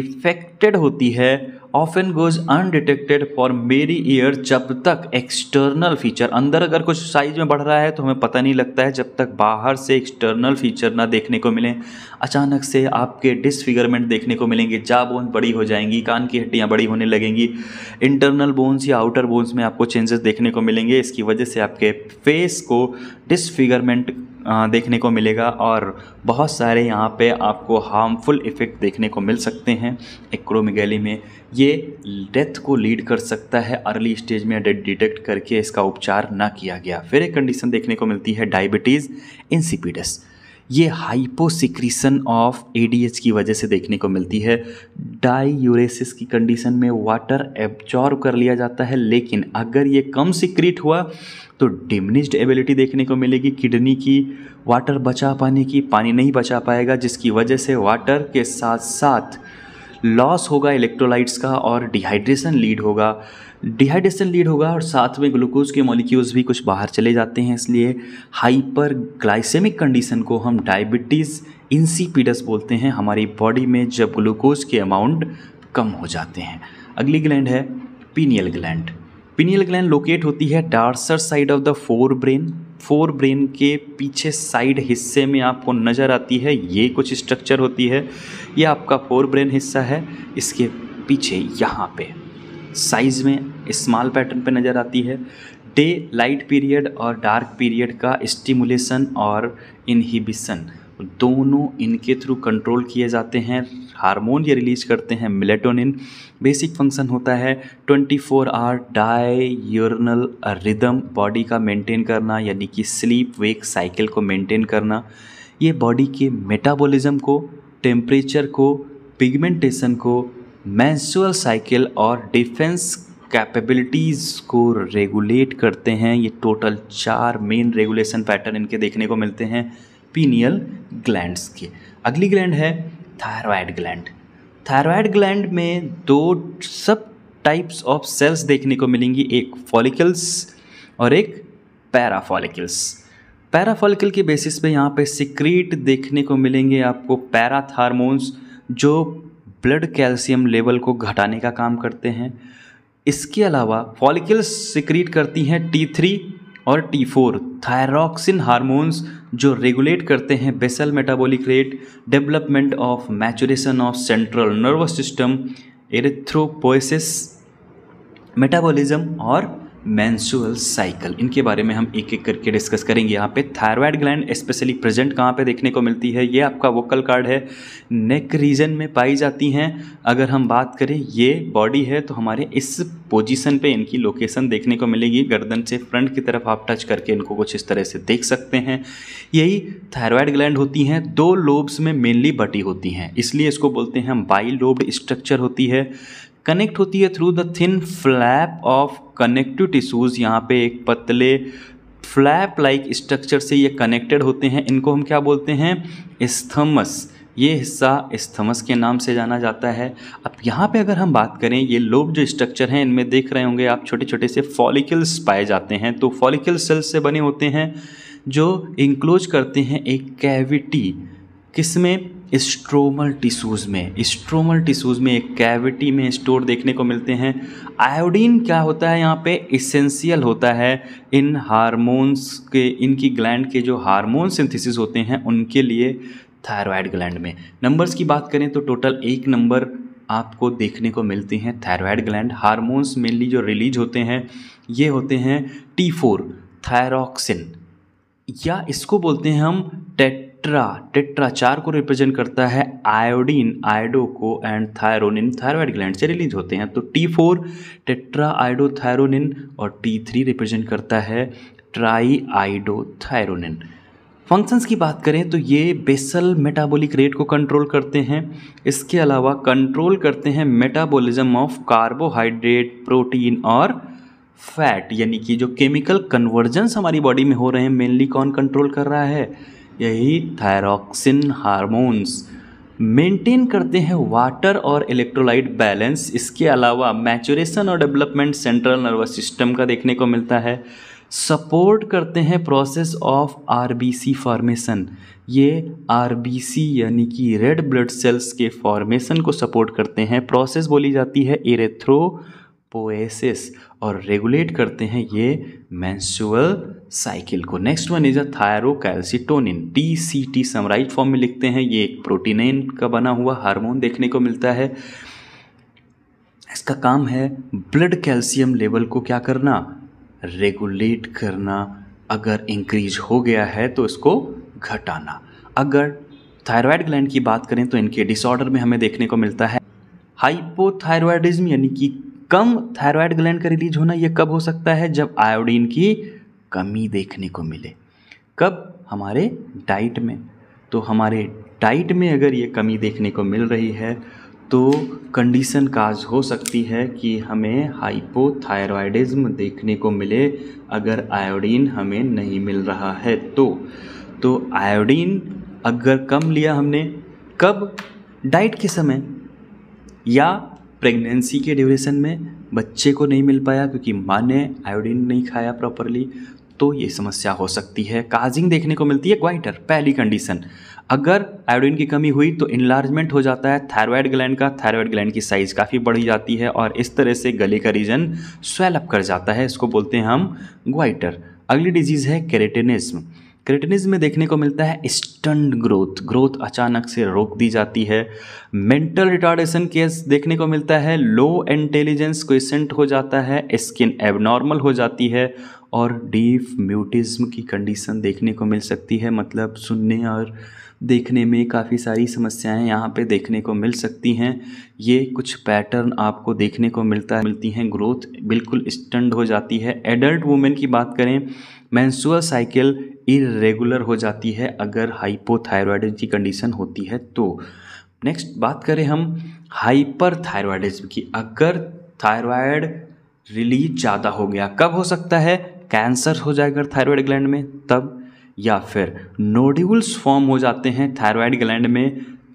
इफ़ेक्टेड होती है often goes undetected for many year जब तक एक्सटर्नल फीचर अंदर अगर कुछ साइज में बढ़ रहा है तो हमें पता नहीं लगता है जब तक बाहर से एक्सटर्नल फीचर ना देखने को मिले अचानक से आपके डिसफिगरमेंट देखने को मिलेंगे जा बोन बड़ी हो जाएंगी कान की हड्डियाँ बड़ी होने लगेंगी इंटरनल बोन्स या आउटर बोन्स में आपको चेंजेस देखने को मिलेंगे इसकी वजह से आपके फेस को डिसफिगरमेंट देखने को मिलेगा और बहुत सारे यहाँ पे आपको हार्मफुल इफ़ेक्ट देखने को मिल सकते हैं एक्रोमिगैली में ये डेथ को लीड कर सकता है अर्ली स्टेज में डेथ डिटेक्ट करके इसका उपचार ना किया गया फिर एक कंडीशन देखने को मिलती है डायबिटीज़ इंसिपिडस ये हाइपोसिक्रीसन ऑफ ए की वजह से देखने को मिलती है डायूरेसिस की कंडीशन में वाटर एब्जॉर्व कर लिया जाता है लेकिन अगर ये कम सिक्रीट हुआ तो डिमिनिश्ड एबिलिटी देखने को मिलेगी किडनी की वाटर बचा पाने की पानी नहीं बचा पाएगा जिसकी वजह से वाटर के साथ साथ लॉस होगा इलेक्ट्रोलाइट्स का और डिहाइड्रेशन लीड होगा डिहाइड्रेशन लीड होगा और साथ में ग्लूकोज के मॉलिक्यूल्स भी कुछ बाहर चले जाते हैं इसलिए हाइपर ग्लाइसेमिक कंडीशन को हम डायबिटीज़ इंसीपीडस बोलते हैं हमारी बॉडी में जब ग्लूकोज के अमाउंट कम हो जाते हैं अगली ग्लैंड है pineal gland pineal gland locate होती है dorsal side of the forebrain forebrain के पीछे साइड हिस्से में आपको नज़र आती है ये कुछ स्ट्रक्चर होती है ये आपका फोर ब्रेन हिस्सा है इसके पीछे यहाँ पे साइज़ में स्मॉल पैटर्न पे नज़र आती है डे लाइट पीरियड और डार्क पीरियड का स्टिमुलेशन और इनहिबिशन दोनों इनके थ्रू कंट्रोल किए जाते हैं हार्मोन ये रिलीज करते हैं मिलेटोनिन बेसिक फंक्शन होता है 24 four hour diurnal rhythm body का मेंटेन करना यानी कि स्लीप वेक साइकिल को मेंटेन करना ये बॉडी के मेटाबॉलिज्म को टेम्परेचर को पिगमेंटेशन को मैंसुअल साइकिल और डिफेंस कैपेबिलिटीज़ को रेगुलेट करते हैं ये टोटल चार मेन रेगुलेशन पैटर्न इनके देखने को मिलते हैं पीनियल ग्लैंड्स के अगली ग्लैंड है थायराइड ग्लैंड थायराइड ग्लैंड में दो सब टाइप्स ऑफ सेल्स देखने को मिलेंगी एक फॉलिकल्स और एक पैराफॉलिकल्स पैराफॉलिकल के बेसिस पे यहाँ पे सिक्रीट देखने को मिलेंगे आपको पैराथार्मोन्स जो ब्लड कैल्शियम लेवल को घटाने का काम करते हैं इसके अलावा फॉलिकल्स सिक्रीट करती हैं टी थ्री और टी फोर थायरॉक्सिन हारमोन्स जो रेगुलेट करते हैं basal metabolic rate development of maturation of central nervous system erythropoiesis metabolism और मैंसुअल साइकिल इनके बारे में हम एक एक करके डिस्कस करेंगे यहाँ पे थायराइड ग्लैंड स्पेशली प्रेजेंट कहाँ पे देखने को मिलती है ये आपका वोकल कार्ड है नेक रीजन में पाई जाती हैं अगर हम बात करें ये बॉडी है तो हमारे इस पोजीशन पे इनकी लोकेशन देखने को मिलेगी गर्दन से फ्रंट की तरफ आप टच करके इनको कुछ इस तरह से देख सकते हैं यही थायराइड ग्लैंड होती हैं दो लोब्स में मेनली बटी होती हैं इसलिए इसको बोलते हैं हम बाई लोब्ड स्ट्रक्चर होती है कनेक्ट होती है through the thin flap of connective tissues यहाँ पे एक पतले फ्लैप लाइक स्ट्रक्चर से ये कनेक्टेड होते हैं इनको हम क्या बोलते हैं स्थमस ये हिस्सा स्थमस के नाम से जाना जाता है अब यहाँ पे अगर हम बात करें ये लोब जो स्ट्रक्चर हैं इनमें देख रहे होंगे आप छोटे छोटे से फॉलिकल्स पाए जाते हैं तो फॉलिकल सेल्स से बने होते हैं जो इंक्लोज करते हैं एक कैविटी किस में स्ट्रोमल टिश्यूज़ में स्ट्रोमल टिश्यूज़ में एक कैविटी में स्टोर देखने को मिलते हैं आयोडीन क्या होता है यहाँ पे इसेंशियल होता है इन हार्मोन्स के इनकी ग्लैंड के जो हार्मोन सिंथेसिस होते हैं उनके लिए थायरॉयड ग्लैंड में नंबर्स की बात करें तो टोटल एक नंबर आपको देखने को मिलते हैं थायरॉयड ग्लैंड हारमोन्स मेनली जो रिलीज होते हैं ये होते हैं टी फोर या इसको बोलते हैं हम टेट टेट्रा टेट्रा चार को रिप्रेजेंट करता है आयोडीन आयोडो को एंड थायरोनिन थायरॉयड ग्लैंड से रिलीज होते हैं तो T four tetraiodothyronine और टी थ्री रिप्रेजेंट करता है ट्राई आइडो थायरोनिन फंक्शंस की बात करें तो ये बेसल मेटाबॉलिक रेट को कंट्रोल करते हैं इसके अलावा कंट्रोल करते हैं मेटाबॉलिज्म ऑफ कार्बोहाइड्रेट प्रोटीन और फैट यानी कि जो केमिकल कन्वर्जेंस हमारी बॉडी में हो रहे हैं मेनली कौन कंट्रोल कर रहा है यही थायरॉक्सिन हार्मोन्स मेंटेन करते हैं वाटर और इलेक्ट्रोलाइट बैलेंस इसके अलावा मैचुरेशन और डेवलपमेंट सेंट्रल नर्वस सिस्टम का देखने को मिलता है सपोर्ट करते हैं प्रोसेस ऑफ आरबीसी फॉर्मेशन ये आरबीसी यानी कि रेड ब्लड सेल्स के फॉर्मेशन को सपोर्ट करते हैं प्रोसेस बोली जाती है एरेथ्रो पोएसिस और रेगुलेट करते हैं ये मैंसुअल साइकिल को next one is a thyrocalcitonin T C T summarised form में लिखते हैं ये एक प्रोटीनेन का बना हुआ हार्मोन देखने को मिलता है इसका काम है ब्लड कैल्शियम लेवल को क्या करना रेगुलेट करना अगर इंक्रीज हो गया है तो इसको घटाना अगर थायरॉयड ग्लैंड की बात करें तो इनके डिसऑर्डर में हमें देखने को मिलता है हाइपोथायरॉयडिज्म यानी कि कम थायराइड ग्लैंड का रिलीज होना यह कब हो सकता है जब आयोडीन की कमी देखने को मिले कब हमारे डाइट में तो हमारे डाइट में अगर ये कमी देखने को मिल रही है तो कंडीशन काज हो सकती है कि हमें हाइपोथायरॉयडिज्म देखने को मिले अगर आयोडीन हमें नहीं मिल रहा है तो तो आयोडीन अगर कम लिया हमने कब डाइट के समय या प्रेगनेंसी के ड्यूरेशन में बच्चे को नहीं मिल पाया क्योंकि माँ ने आयोडीन नहीं खाया प्रॉपरली तो ये समस्या हो सकती है काजिंग देखने को मिलती है ग्वाइटर पहली कंडीशन अगर आयोडीन की कमी हुई तो इन्लार्जमेंट हो जाता है थायरॉयड ग्लैंड का थायरॉयड ग्लैंड की साइज काफ़ी बढ़ जाती है और इस तरह से गले का रीजन स्वेलअप कर जाता है इसको बोलते हैं हम ग्वाइटर अगली डिजीज़ है केरेटेनिज्म क्रिटनिज में देखने को मिलता है स्टंट ग्रोथ ग्रोथ अचानक से रोक दी जाती है मेंटल रिटार्डेशन केस देखने को मिलता है लो इंटेलिजेंस क्वेश्चन हो जाता है स्किन एबनॉर्मल हो जाती है और डीप म्यूटिज्म की कंडीशन देखने को मिल सकती है मतलब सुनने और देखने में काफ़ी सारी समस्याएं यहाँ पे देखने को मिल सकती हैं ये कुछ पैटर्न आपको देखने को मिलता मिलती हैं ग्रोथ बिल्कुल स्टंड हो जाती है एडल्ट वुमेन की बात करें मैंसुअल साइकिल इरेगुलर हो जाती है अगर हाइपोथायरॉयडिज्म की कंडीशन होती है तो नेक्स्ट बात करें हम हाइपर हाइपरथायरॉयडिज्म की अगर थायरॉयड रिलीज ज़्यादा हो गया कब हो सकता है कैंसर हो जाएगा थायरॉयड ग्लैंड में तब या फिर नोड्यूल्स फॉर्म हो जाते हैं थायरॉयड ग्लैंड में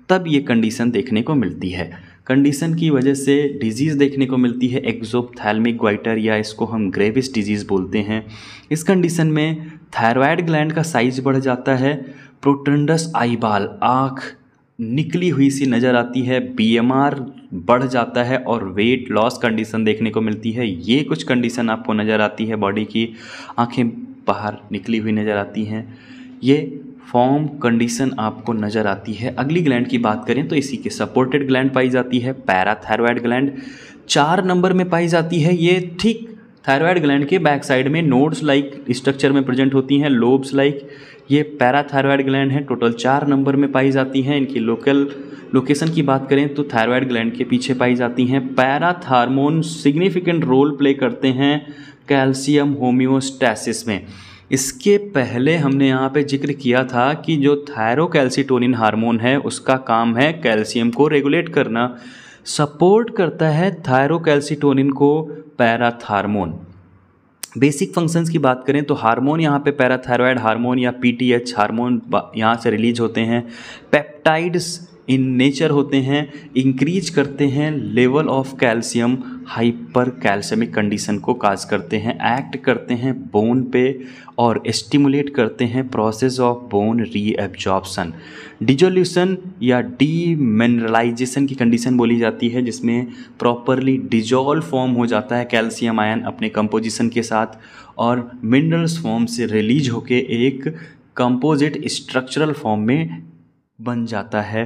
तब ये कंडीशन देखने को मिलती है कंडीशन की वजह से डिजीज़ देखने को मिलती है एक्जोपथैलमिक ग्वाइटर या इसको हम ग्रेविस डिजीज़ बोलते हैं इस कंडीशन में थायराइड ग्लैंड का साइज बढ़ जाता है प्रोटेंडस आईबाल आँख निकली हुई सी नज़र आती है बीएमआर बढ़ जाता है और वेट लॉस कंडीशन देखने को मिलती है ये कुछ कंडीशन आपको नज़र आती है बॉडी की आँखें बाहर निकली हुई नज़र आती हैं ये फॉर्म कंडीशन आपको नज़र आती है अगली ग्लैंड की बात करें तो इसी के सपोर्टेड ग्लैंड पाई जाती है पैराथायरॉयड ग्लैंड चार नंबर में पाई जाती है ये ठीक थायरॉयड ग्लैंड के बैक साइड में नोड्स लाइक स्ट्रक्चर में प्रेजेंट होती हैं लोब्स लाइक ये पैराथायरॉयड ग्लैंड है टोटल चार नंबर में पाई जाती हैं इनकी लोकल लोकेशन की बात करें तो थायरॉयड ग्लैंड के पीछे पाई जाती हैं पैराथार्मोन सिग्निफिकेंट रोल प्ले करते हैं कैल्शियम होम्योस्टैसिस में इसके पहले हमने यहाँ पे जिक्र किया था कि जो थायरोकैल्सिटोनिन हार्मोन है उसका काम है कैल्शियम को रेगुलेट करना सपोर्ट करता है थायरोकैल्सिटोनिन को पैराथार्मोन बेसिक फंक्शंस की बात करें तो हार्मोन यहाँ पे पैराथायरॉयड हार्मोन या पीटीएच हार्मोन यहाँ से रिलीज होते हैं पेप्टाइड्स इन नेचर होते हैं इंक्रीज करते हैं level of calcium hypercalcaemic condition को काज करते हैं एक्ट करते हैं बोन पे और स्टिमुलेट करते हैं process of bone reabsorption dissolution या डीमिनरलाइजेशन की कंडीशन बोली जाती है जिसमें प्रॉपरली डिजॉल्व फॉर्म हो जाता है कैल्शियम आयन अपने कंपोजिशन के साथ और मिनरल्स फॉर्म से रिलीज होके एक कंपोजिट स्ट्रक्चरल फॉर्म में बन जाता है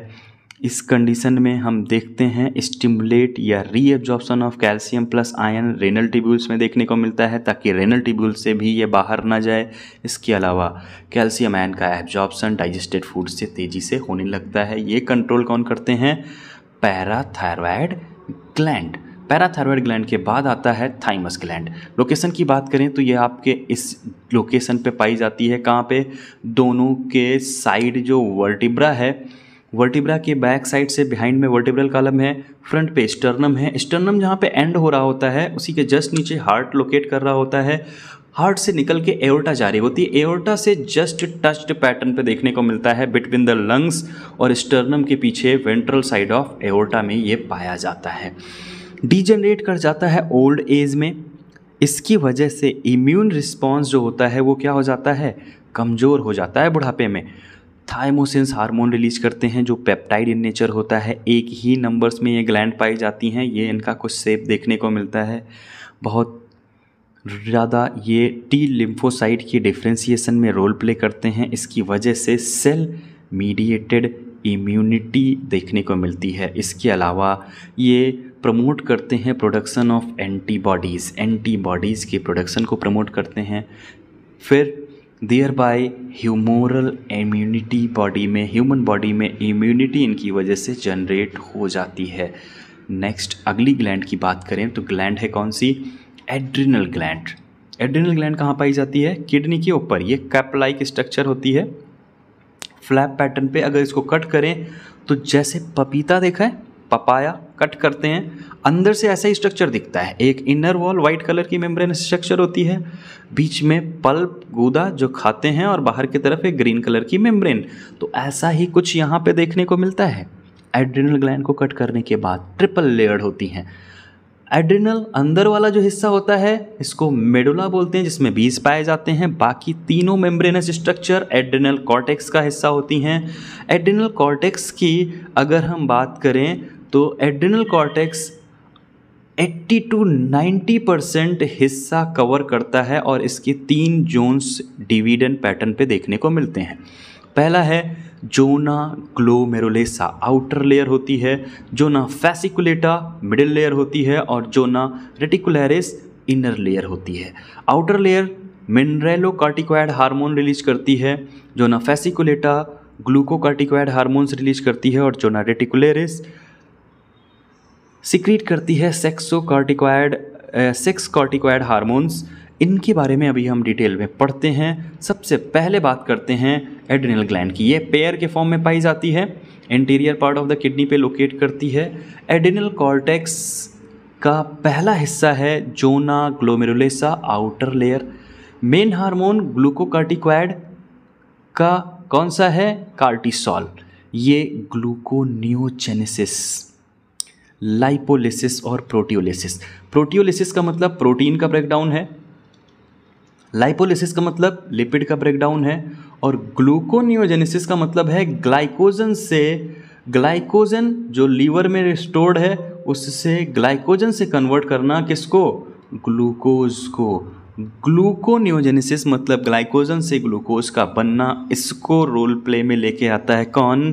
इस कंडीशन में हम देखते हैं स्टिमुलेट या reabsorption of calcium plus ion renal tubules में देखने को मिलता है ताकि रेनल ट्यूब्यूल से भी ये बाहर ना जाए इसके अलावा कैल्शियम आयन का एब्जॉर्प्शन डाइजेस्टेड फूड से तेज़ी से होने लगता है ये कंट्रोल कौन करते हैं पैराथायरॉयड ग्लैंड पैराथायरॉयड ग्लैंड के बाद आता है थाइमस ग्लैंड लोकेशन की बात करें तो ये आपके इस लोकेशन पे पाई जाती है कहाँ पे दोनों के साइड जो वर्टिब्रा है वर्टिब्रा के बैक साइड से बिहाइंड में वर्टिब्रल कॉलम है फ्रंट पे स्टर्नम है स्टर्नम जहाँ पे एंड हो रहा होता है उसी के जस्ट नीचे हार्ट लोकेट कर रहा होता है हार्ट से निकल के एओर्टा जा रही होती है एओर्टा से जस्ट टच्ड पैटर्न पे देखने को मिलता है बिटवीन द लंग्स और स्टर्नम के पीछे वेंट्रल साइड ऑफ एओर्टा में ये पाया जाता है डीजनरेट कर जाता है ओल्ड एज में इसकी वजह से इम्यून रिस्पॉन्स जो होता है वो क्या हो जाता है कमज़ोर हो जाता है बुढ़ापे में थायमोसेंस हार्मोन रिलीज करते हैं जो पेप्टाइड इन नेचर होता है एक ही नंबर्स में ये ग्लैंड पाई जाती हैं ये इनका कुछ सेप देखने को मिलता है बहुत ज़्यादा ये टी लिम्फोसाइट की डिफ्रेंसीसन में रोल प्ले करते हैं इसकी वजह से सेल मीडिएटेड इम्यूनिटी देखने को मिलती है इसके अलावा ये प्रमोट करते हैं प्रोडक्शन ऑफ एंटीबॉडीज़ एंटीबॉडीज़ के प्रोडक्शन को प्रमोट करते हैं फिर thereby humoral immunity body में ह्यूमन बॉडी में इम्यूनिटी इनकी वजह से जनरेट हो जाती है नेक्स्ट अगली ग्लैंड की बात करें तो ग्लैंड है कौन सी एड्रिनल ग्लैंड एड्रिनल ग्लैंड कहाँ पाई जाती है किडनी के ऊपर ये कैपलाइक स्ट्रक्चर होती है फ्लैप पैटर्न पे अगर इसको कट करें तो जैसे पपीता देखा है पपाया कट करते हैं अंदर से ऐसा ही स्ट्रक्चर दिखता है एक इनर वॉल वाइट कलर की मेम्ब्रेन स्ट्रक्चर होती है बीच में पल्प गूदा जो खाते हैं और बाहर की तरफ एक ग्रीन कलर की मेम्ब्रेन तो ऐसा ही कुछ यहाँ पे देखने को मिलता है एड्रिनल ग्लैंड को कट करने के बाद ट्रिपल लेयर्ड होती हैं एड्रिनल अंदर वाला जो हिस्सा होता है इसको मेडुला बोलते हैं जिसमें बीज पाए जाते हैं बाकी तीनों मेम्ब्रेनस स्ट्रक्चर एड्रिनल कॉर्टेक्स का हिस्सा होती हैं एड्रिनल कॉर्टेक्स की अगर हम बात करें तो एड्रिनल कॉर्टेक्स 80 टू 90 परसेंट हिस्सा कवर करता है और इसके तीन जोन्स डिवीडन पैटर्न पे देखने को मिलते हैं पहला है जोना ग्लोमेरुलेसा आउटर लेयर होती है जोना फैसिकुलेटा मिडिल लेयर होती है और जोना रेटिकुलरिस इनर लेयर होती है outer layer mineralocorticoid hormone release करती है zona fasciculata glucocorticoid hormones release करती है और जोना रेटिकुलरिस सिक्रीट करती है सेक्सो कार्टिक्वाइड सेक्स कार्टिक्वाइड हारमोन्स इनके बारे में अभी हम डिटेल में पढ़ते हैं सबसे पहले बात करते हैं एड्रिनल ग्लैंड की ये पेयर के फॉर्म में पाई जाती है interior part of the kidney पे लोकेट करती है एड्रिनल कॉर्टेक्स का पहला हिस्सा है zona glomerulosa outer layer main hormone glucocorticoid का कौन सा है कार्टिसोल ये ग्लूकोनियोजेनेसिस लाइपोलिसिस और प्रोटियोलिसिस प्रोटियोलिसिस का मतलब प्रोटीन का ब्रेकडाउन है लाइपोलिसिस का मतलब लिपिड का ब्रेकडाउन है और ग्लूकोनियोजेनेसिस का मतलब है ग्लाइकोजन से ग्लाइकोजन जो लीवर में स्टोर्ड है उससे ग्लाइकोजन से कन्वर्ट करना किसको ग्लूकोज को ग्लूकोनियोजेनेसिस मतलब ग्लाइकोजन से ग्लूकोज का बनना इसको रोल प्ले में लेके आता है कौन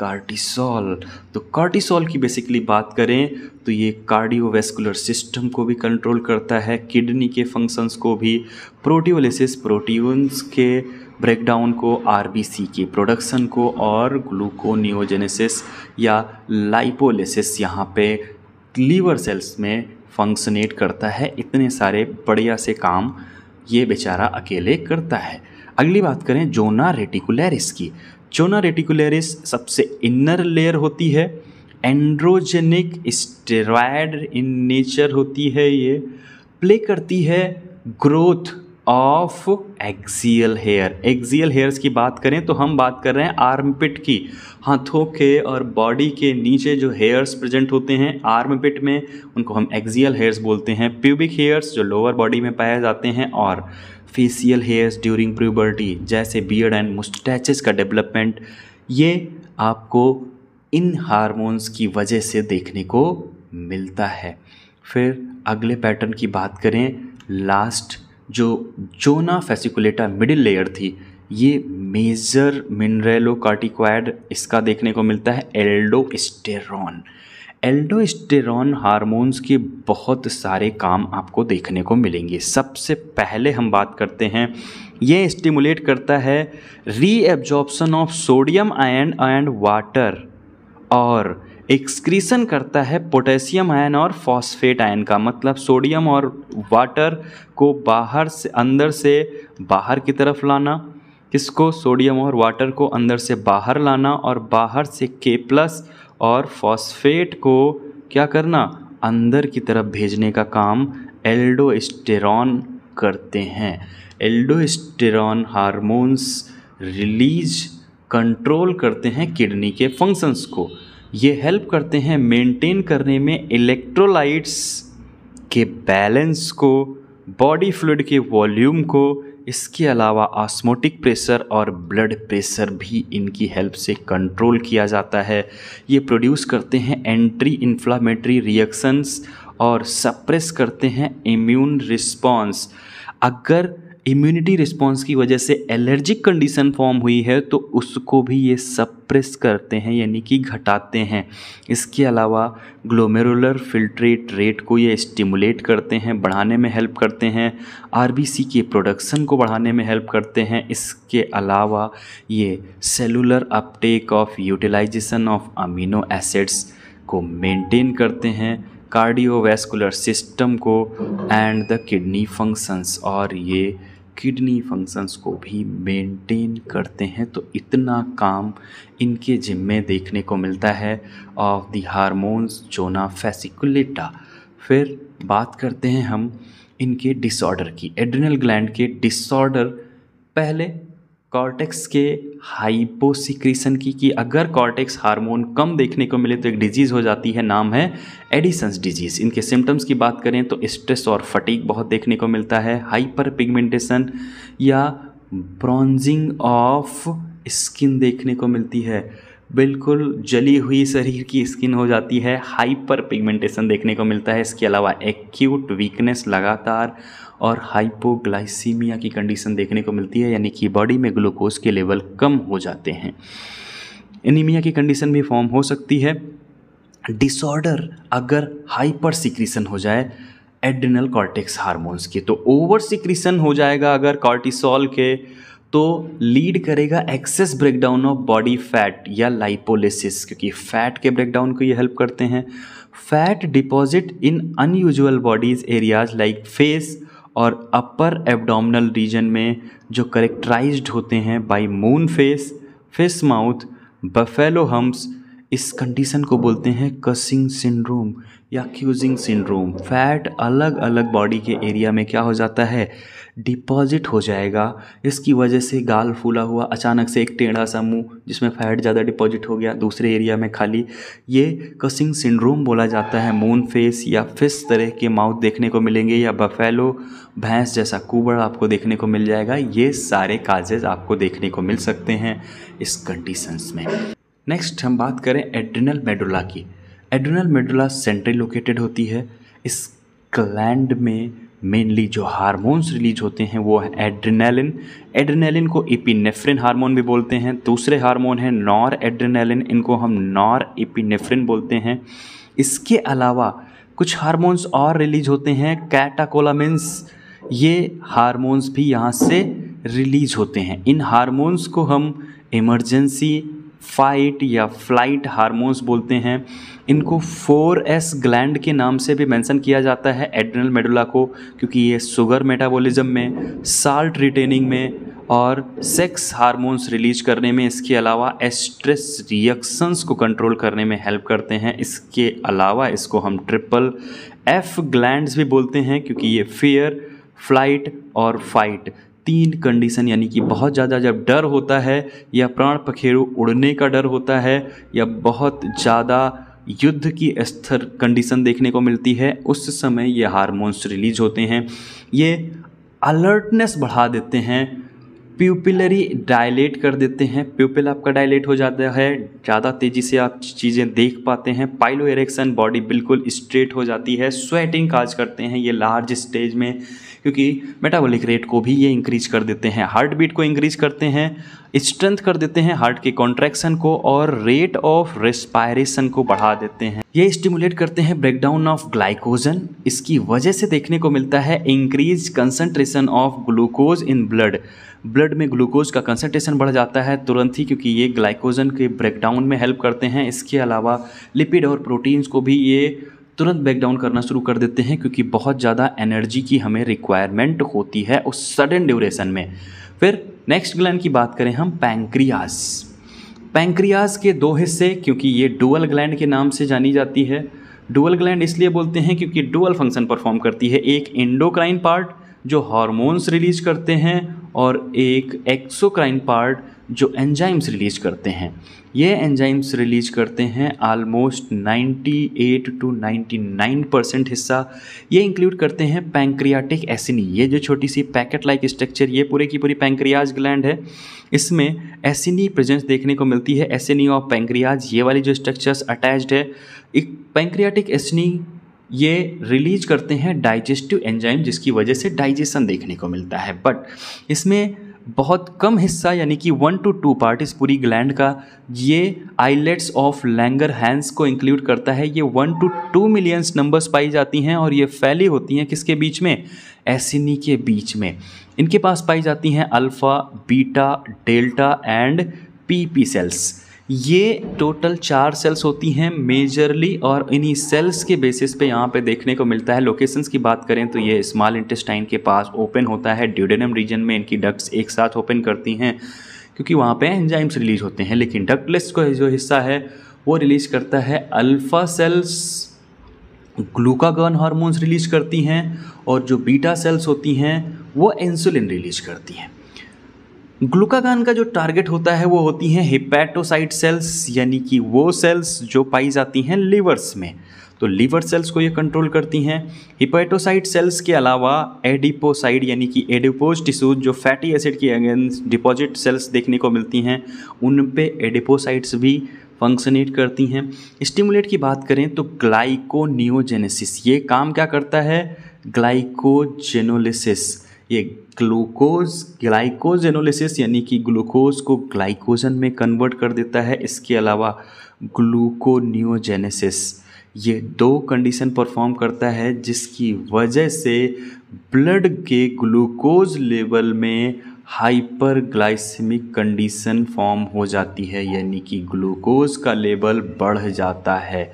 कार्टिसोल तो कार्टिसोल की बेसिकली बात करें तो ये कार्डियोवेस्कुलर सिस्टम को भी कंट्रोल करता है किडनी के फंक्शंस को भी प्रोटियोलिसिस प्रोटीन्स के ब्रेकडाउन को आर के प्रोडक्शन को और ग्लूकोनियोजेनेसिस या लाइपोलिसिस यहाँ पे लीवर सेल्स में फंक्शनेट करता है इतने सारे बढ़िया से काम ये बेचारा अकेले करता है अगली बात करें जोना रेटिकुलरिस की चोना रेटिकुलरिस सबसे इनर लेयर होती है एंड्रोजेनिक स्टेरॉयड इन नेचर होती है ये प्ले करती है growth of axial hair axial hairs की बात करें तो हम बात कर रहे हैं आर्मपिट की हाथों के और बॉडी के नीचे जो हेयर्स प्रेजेंट होते हैं आर्मपिट में उनको हम एक्सियल हेयर्स बोलते हैं प्यूबिक हेयर्स जो लोअर बॉडी में पाए जाते हैं और फेसियल हेयर्स ड्यूरिंग प्यूबर्टी जैसे बियर्ड एंड मुस्टैचेस का डेवलपमेंट ये आपको इन हार्मोन्स की वजह से देखने को मिलता है फिर अगले पैटर्न की बात करें लास्ट जो जोना फेसिकुलेटा मिडिल लेयर थी ये मेजर मिनरेलो कार्टिक्वाइड इसका देखने को मिलता है एल्डो स्टेरॉन एल्डोस्टेरॉन हार्मोन्स के बहुत सारे काम आपको देखने को मिलेंगे सबसे पहले हम बात करते हैं ये स्टिमुलेट करता है reabsorption of sodium ion and water और एक्सक्रीसन करता है पोटेशियम आयन और फॉस्फेट आयन का मतलब सोडियम और वाटर को बाहर से अंदर से बाहर की तरफ लाना किसको सोडियम और वाटर को अंदर से बाहर लाना और बाहर से के प्लस और फॉस्फेट को क्या करना अंदर की तरफ भेजने का काम एल्डोस्टेरॉन करते हैं एल्डोस्टेरॉन हार्मोन्स रिलीज कंट्रोल करते हैं किडनी के फंक्शंस को ये हेल्प करते हैं मेंटेन करने में इलेक्ट्रोलाइट्स के बैलेंस को बॉडी फ्लूड के वॉल्यूम को इसके अलावा आस्मोटिक प्रेशर और ब्लड प्रेशर भी इनकी हेल्प से कंट्रोल किया जाता है ये प्रोड्यूस करते हैं एंट्री इन्फ्लामेटरी रिएक्शंस और सप्रेस करते हैं इम्यून रिस्पॉन्स अगर इम्यूनिटी रिस्पॉन्स की वजह से एलर्जिक कंडीशन फॉर्म हुई है तो उसको भी ये सप्रेस करते हैं यानी कि घटाते हैं इसके अलावा ग्लोमेरुलर फिल्ट्रेट रेट को ये स्टिमुलेट करते हैं बढ़ाने में हेल्प करते हैं आर के प्रोडक्शन को बढ़ाने में हेल्प करते हैं इसके अलावा ये cellular uptake of utilization of amino acids को मेंटेन करते हैं कार्डियोवैस्कुलर सिस्टम को एंड द किडनी फंक्शंस और ये किडनी फंक्शंस को भी मेंटेन करते हैं तो इतना काम इनके जिम्मे देखने को मिलता है of the hormones zona fasciculata फिर बात करते हैं हम इनके डिसऑर्डर की एड्रिनल ग्लैंड के डिसऑर्डर पहले कॉर्टेक्स के हाइपोसिक्रीसन की कि अगर कॉर्टेक्स हार्मोन कम देखने को मिले तो एक डिजीज़ हो जाती है नाम है एडिसन्स डिजीज़ इनके सिम्टम्स की बात करें तो स्ट्रेस और फटीक बहुत देखने को मिलता है हाइपर पिगमेंटेशन या ब्रॉन्जिंग ऑफ स्किन देखने को मिलती है बिल्कुल जली हुई शरीर की स्किन हो जाती है हाइपर पिगमेंटेशन देखने को मिलता है इसके अलावा एक्यूट वीकनेस लगातार और हाइपोग्लाइसीमिया की कंडीशन देखने को मिलती है यानी कि बॉडी में ग्लूकोज के लेवल कम हो जाते हैं एनीमिया की कंडीशन भी फॉर्म हो सकती है डिसऑर्डर अगर हाइपर सिक्रीसन हो जाए एडिनल कॉर्टेक्स हारमोन्स के तो ओवर सिक्रीसन हो जाएगा अगर कॉर्टिसोल के तो लीड करेगा excess breakdown of body fat या लाइपोलिसिस क्योंकि फैट के ब्रेकडाउन को ये हेल्प करते हैं fat deposit in unusual bodies areas like face और अपर एब्डोमिनल रीजन में जो करेक्टराइज्ड होते हैं by moon face fish mouth buffalo humps इस कंडीशन को बोलते हैं कसिंग सिंड्रोम या क्यूजिंग सिंड्रोम फैट अलग अलग बॉडी के एरिया में क्या हो जाता है डिपॉजिट हो जाएगा इसकी वजह से गाल फूला हुआ अचानक से एक टेढ़ा सा मुंह जिसमें फैट ज़्यादा डिपॉजिट हो गया दूसरे एरिया में खाली ये कसिंग सिंड्रोम बोला जाता है मून फेस या फिस तरह के माउथ देखने को मिलेंगे या बफेलो भैंस जैसा कुबड़ आपको देखने को मिल जाएगा ये सारे काजेज़ आपको देखने को मिल सकते हैं इस कंडीशंस में नेक्स्ट हम बात करें एड्रिनल मेडुला की एड्रिनल मेडुला सेंट्रल लोकेटेड होती है इस ग्लैंड में मेनली जो हार्मोन्स रिलीज होते हैं वो है एड्रिनेलिन एड्रिनेलिन को एपिनेफ्रिन हार्मोन भी बोलते हैं दूसरे हार्मोन हैं नॉर एड्रिनेलिन इनको हम नॉर एपिनेफ्रिन बोलते हैं इसके अलावा कुछ हार्मोन्स और रिलीज होते हैं कैटाकोलामिन्स ये हार्मोन्स भी यहाँ से रिलीज होते हैं इन हार्मोन्स को हम इमरजेंसी फाइट या फ्लाइट हार्मोन्स बोलते हैं इनको 4S ग्लैंड के नाम से भी मेंशन किया जाता है एड्रेनल मेडुला को क्योंकि ये शुगर मेटाबॉलिज्म में साल्ट रिटेनिंग में और सेक्स हार्मोन्स रिलीज करने में इसके अलावा एस्ट्रेस रिएक्शंस को कंट्रोल करने में हेल्प करते हैं इसके अलावा इसको हम ट्रिपल एफ ग्लैंड्स भी बोलते हैं क्योंकि ये फियर फ्लाइट और फाइट तीन कंडीशन यानी कि बहुत ज़्यादा जब डर होता है या प्राण पखेरु उड़ने का डर होता है या बहुत ज़्यादा युद्ध की स्थिर कंडीशन देखने को मिलती है उस समय ये हारमोन्स रिलीज होते हैं ये अलर्टनेस बढ़ा देते हैं प्यूपिलरी डायलेट कर देते हैं प्यूपिल आपका डायलेट हो जाता है ज़्यादा तेज़ी से आप चीज़ें देख पाते हैं पाइलो एरेक्शन बॉडी बिल्कुल स्ट्रेट हो जाती है स्वेटिंग काज करते हैं ये लार्ज स्टेज में क्योंकि मेटाबॉलिक रेट को भी ये इंक्रीज कर देते हैं हार्ट बीट को इंक्रीज करते हैं स्ट्रेंथ कर देते हैं हार्ट के कॉन्ट्रैक्शन को और रेट ऑफ रेस्पायरेशन को बढ़ा देते हैं ये स्टिमुलेट करते हैं ब्रेकडाउन ऑफ ग्लाइकोजन इसकी वजह से देखने को मिलता है increase concentration of glucose in blood blood में ग्लूकोज का कंसनट्रेशन बढ़ जाता है तुरंत ही क्योंकि ये ग्लाइकोजन के ब्रेकडाउन में हेल्प करते हैं इसके अलावा लिपिड और प्रोटीन्स को भी ये तुरंत ब्रेकडाउन डाउन करना शुरू कर देते हैं क्योंकि बहुत ज़्यादा एनर्जी की हमें रिक्वायरमेंट होती है उस सडन ड्यूरेशन में फिर नेक्स्ट ग्लैंड की बात करें हम पैंक्रियाज पैंक्रियाज के दो हिस्से क्योंकि ये डुअल ग्लैंड के नाम से जानी जाती है डुअल ग्लैंड इसलिए बोलते हैं क्योंकि डुअल फंक्शन परफॉर्म करती है एक इंडोक्राइन पार्ट जो हार्मोन्स रिलीज करते हैं और एक एक्सोक्राइन पार्ट जो एंजाइम्स रिलीज करते हैं ये एंजाइम्स रिलीज करते हैं आलमोस्ट 98 टू 99 परसेंट हिस्सा ये इंक्लूड करते हैं पैंक्रियाटिक एसिनी ये जो छोटी सी पैकेट लाइक स्ट्रक्चर ये पूरे की पूरी पैंक्रियाज ग्लैंड है इसमें एसिनी प्रेजेंस देखने को मिलती है एसिनी ऑफ पैंक्रियाज ये वाली जो स्ट्रक्चर्स अटैच्ड है एक पैंक्रियाटिक एसिनी ये रिलीज करते हैं डाइजेस्टिव एंजाइम जिसकी वजह से डाइजेशन देखने को मिलता है बट इसमें बहुत कम हिस्सा यानी कि वन टू टू पार्ट इस पूरी ग्लैंड का ये आइलेट्स ऑफ लैंगर हैंड्स को इंक्लूड करता है ये one to two millions numbers पाई जाती हैं और ये फैली होती हैं किसके बीच में एसिनी के बीच में इनके पास पाई जाती हैं alpha beta delta and PP cells ये टोटल चार सेल्स होती हैं मेजरली और इन्हीं सेल्स के बेसिस पे यहाँ पे देखने को मिलता है लोकेशंस की बात करें तो ये स्मॉल इंटेस्टाइन के पास ओपन होता है ड्यूडेनम रीजन में इनकी डक्ट्स एक साथ ओपन करती हैं क्योंकि वहाँ पे एंजाइम्स रिलीज होते हैं लेकिन डक्टलेस का जो हिस्सा है वो रिलीज करता है alpha cells glucagon hormones release करती हैं और जो बीटा सेल्स होती हैं वो इंसुलिन रिलीज करती हैं ग्लूकागान का जो टारगेट होता है वो होती हैं हिपैटोसाइट सेल्स यानी कि वो सेल्स जो पाई जाती हैं लीवर्स में तो लीवर सेल्स को ये कंट्रोल करती हैं हिपैटोसाइट सेल्स के अलावा एडिपोसाइड यानी कि एडिपोज टिश्यूज जो फैटी एसिड की अगेंस्ट डिपॉजिट सेल्स देखने को मिलती हैं उन पे एडिपोसाइट्स भी फंक्शनेट करती हैं स्टिमुलेट की बात करें तो ग्लाइकोनियोजेनेसिस ये काम क्या करता है ग्लाइकोजेनोलिसिस ये ग्लूकोज ग्लाइकोज एनोलिसिस यानी कि ग्लूकोज को ग्लाइकोजन में कन्वर्ट कर देता है इसके अलावा ग्लूकोनियोजेनेसिस ये दो कंडीशन परफॉर्म करता है जिसकी वजह से ब्लड के ग्लूकोज लेवल में हाइपर ग्लाइसमिक कंडीशन फॉर्म हो जाती है यानी कि ग्लूकोज का लेवल बढ़ जाता है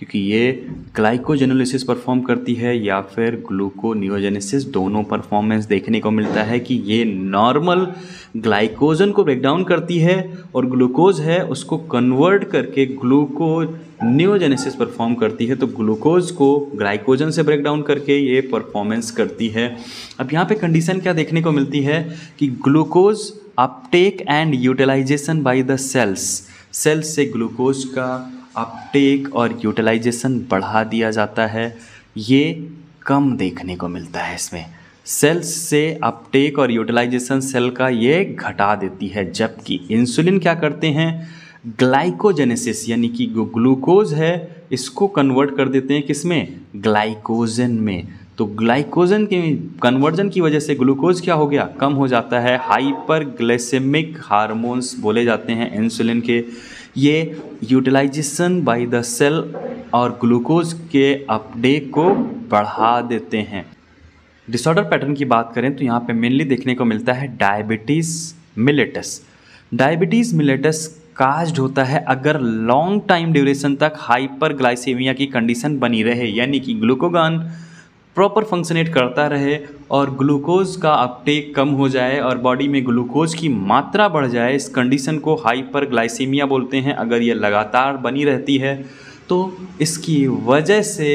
क्योंकि ये ग्लाइकोजेनोलिसिस परफॉर्म करती है या फिर ग्लूकोनियोजेनेसिस दोनों परफॉर्मेंस देखने को मिलता है कि ये नॉर्मल ग्लाइकोजन को ब्रेकडाउन करती है और ग्लूकोज है उसको कन्वर्ट करके न्योजेनेसिस परफॉर्म करती है तो ग्लूकोज को ग्लाइकोजन से ब्रेकडाउन करके ये परफॉर्मेंस करती है अब यहाँ पे कंडीशन क्या देखने को मिलती है कि glucose uptake and utilization by the cells cells से ग्लूकोज का अपटेक और यूटिलाइजेशन बढ़ा दिया जाता है ये कम देखने को मिलता है इसमें सेल्स से अपटेक और यूटिलाइजेशन सेल का ये घटा देती है जबकि इंसुलिन क्या करते हैं ग्लाइकोजेनेसिस यानी कि जो ग्लूकोज है इसको कन्वर्ट कर देते हैं किसमें ग्लाइकोजन में तो ग्लाइकोजन के कन्वर्जन की वजह से ग्लूकोज क्या हो गया कम हो जाता है हाइपर ग्लाइसेमिक हार्मोन्स बोले जाते हैं इंसुलिन के ये यूटिलाइजेशन बाय द सेल और ग्लूकोज के अपडे को बढ़ा देते हैं डिसऑर्डर पैटर्न की बात करें तो यहाँ पे मेनली देखने को मिलता है diabetes mellitus diabetes mellitus caused होता है अगर लॉन्ग टाइम ड्यूरेशन तक हाइपर ग्लाइसेमिया की कंडीशन बनी रहे यानी कि ग्लूकोगान प्रॉपर फंक्शनेट करता रहे और ग्लूकोज़ का अपटेक कम हो जाए और बॉडी में ग्लूकोज़ की मात्रा बढ़ जाए इस कंडीशन को ग्लाइसीमिया बोलते हैं अगर ये लगातार बनी रहती है तो इसकी वजह से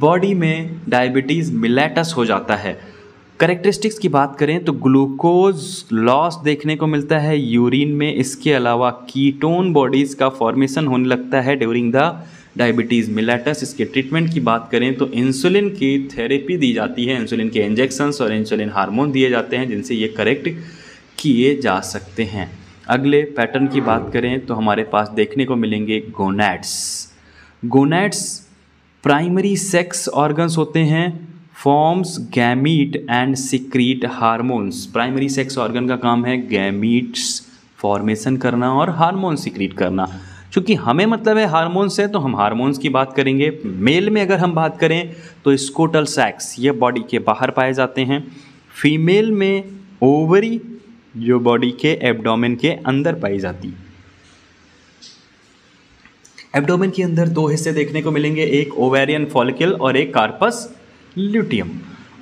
बॉडी में डायबिटीज़ मिलेटस हो जाता है करेक्टरिस्टिक्स की बात करें तो ग्लूकोज लॉस देखने को मिलता है यूरिन में इसके अलावा कीटोन बॉडीज़ का फॉर्मेशन होने लगता है ड्यूरिंग द डायबिटीज़ मिलेटस इसके ट्रीटमेंट की बात करें तो इंसुलिन की थेरेपी दी जाती है इंसुलिन के इंजेक्शंस और इंसुलिन हार्मोन दिए जाते हैं जिनसे ये करेक्ट किए जा सकते हैं अगले पैटर्न की बात करें तो हमारे पास देखने को मिलेंगे gonads gonads primary sex organs होते हैं forms gamete and secrete hormones primary sex organ का काम है गैमीट्स फॉर्मेशन करना और हारमोन सिक्रीट करना चूँकि हमें मतलब है हारमोन्स से तो हम हारमोन्स की बात करेंगे मेल में अगर हम बात करें तो स्कोटल सैक्स ये बॉडी के बाहर पाए जाते हैं फीमेल में ओवरी जो बॉडी के एब्डोमेन के अंदर पाई जाती एब्डोमेन के अंदर दो हिस्से देखने को मिलेंगे एक ओवेरियन फॉलिकल और एक corpus luteum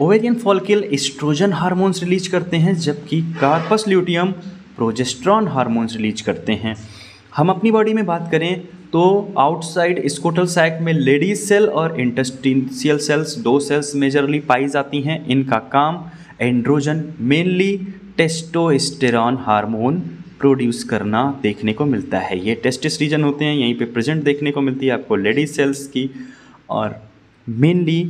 ovarian follicle oestrogen hormones release करते हैं जबकि corpus luteum progesterone hormones release करते हैं हम अपनी बॉडी में बात करें तो आउटसाइड स्कोटल सैक में लेडीज सेल और इंटेस्टिशियल सेल्स दो सेल्स मेजरली पाई जाती हैं इनका काम androgen mainly testosterone hormone produce करना देखने को मिलता है ये टेस्टिस रीजन होते हैं यहीं पे प्रेजेंट देखने को मिलती है आपको लेडीज सेल्स की और मेनली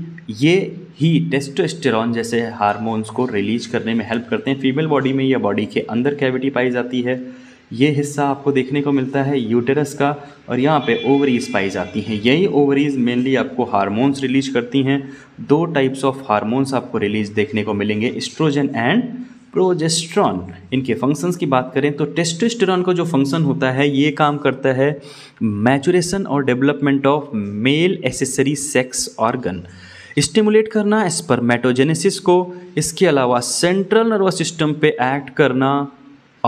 ये ही टेस्टोस्टेरॉन जैसे हार्मोन्स को रिलीज करने में हेल्प करते हैं फीमेल बॉडी में या बॉडी के अंदर कैविटी पाई जाती है ये हिस्सा आपको देखने को मिलता है यूटेरस का और यहाँ पे ओवरीज पाई जाती हैं यही ओवरीज मेनली आपको हार्मोन्स रिलीज करती हैं दो टाइप्स ऑफ हार्मोन्स आपको रिलीज देखने को मिलेंगे एस्ट्रोजन एंड प्रोजेस्ट्रॉन इनके फंक्शंस की बात करें तो टेस्टोस्टेरॉन का जो फंक्शन होता है ये काम करता है मैचुरेशन और development of male accessory sex organ stimulate करना स्पर्मेटोजेनेसिस को इसके अलावा सेंट्रल नर्वस सिस्टम पे एक्ट करना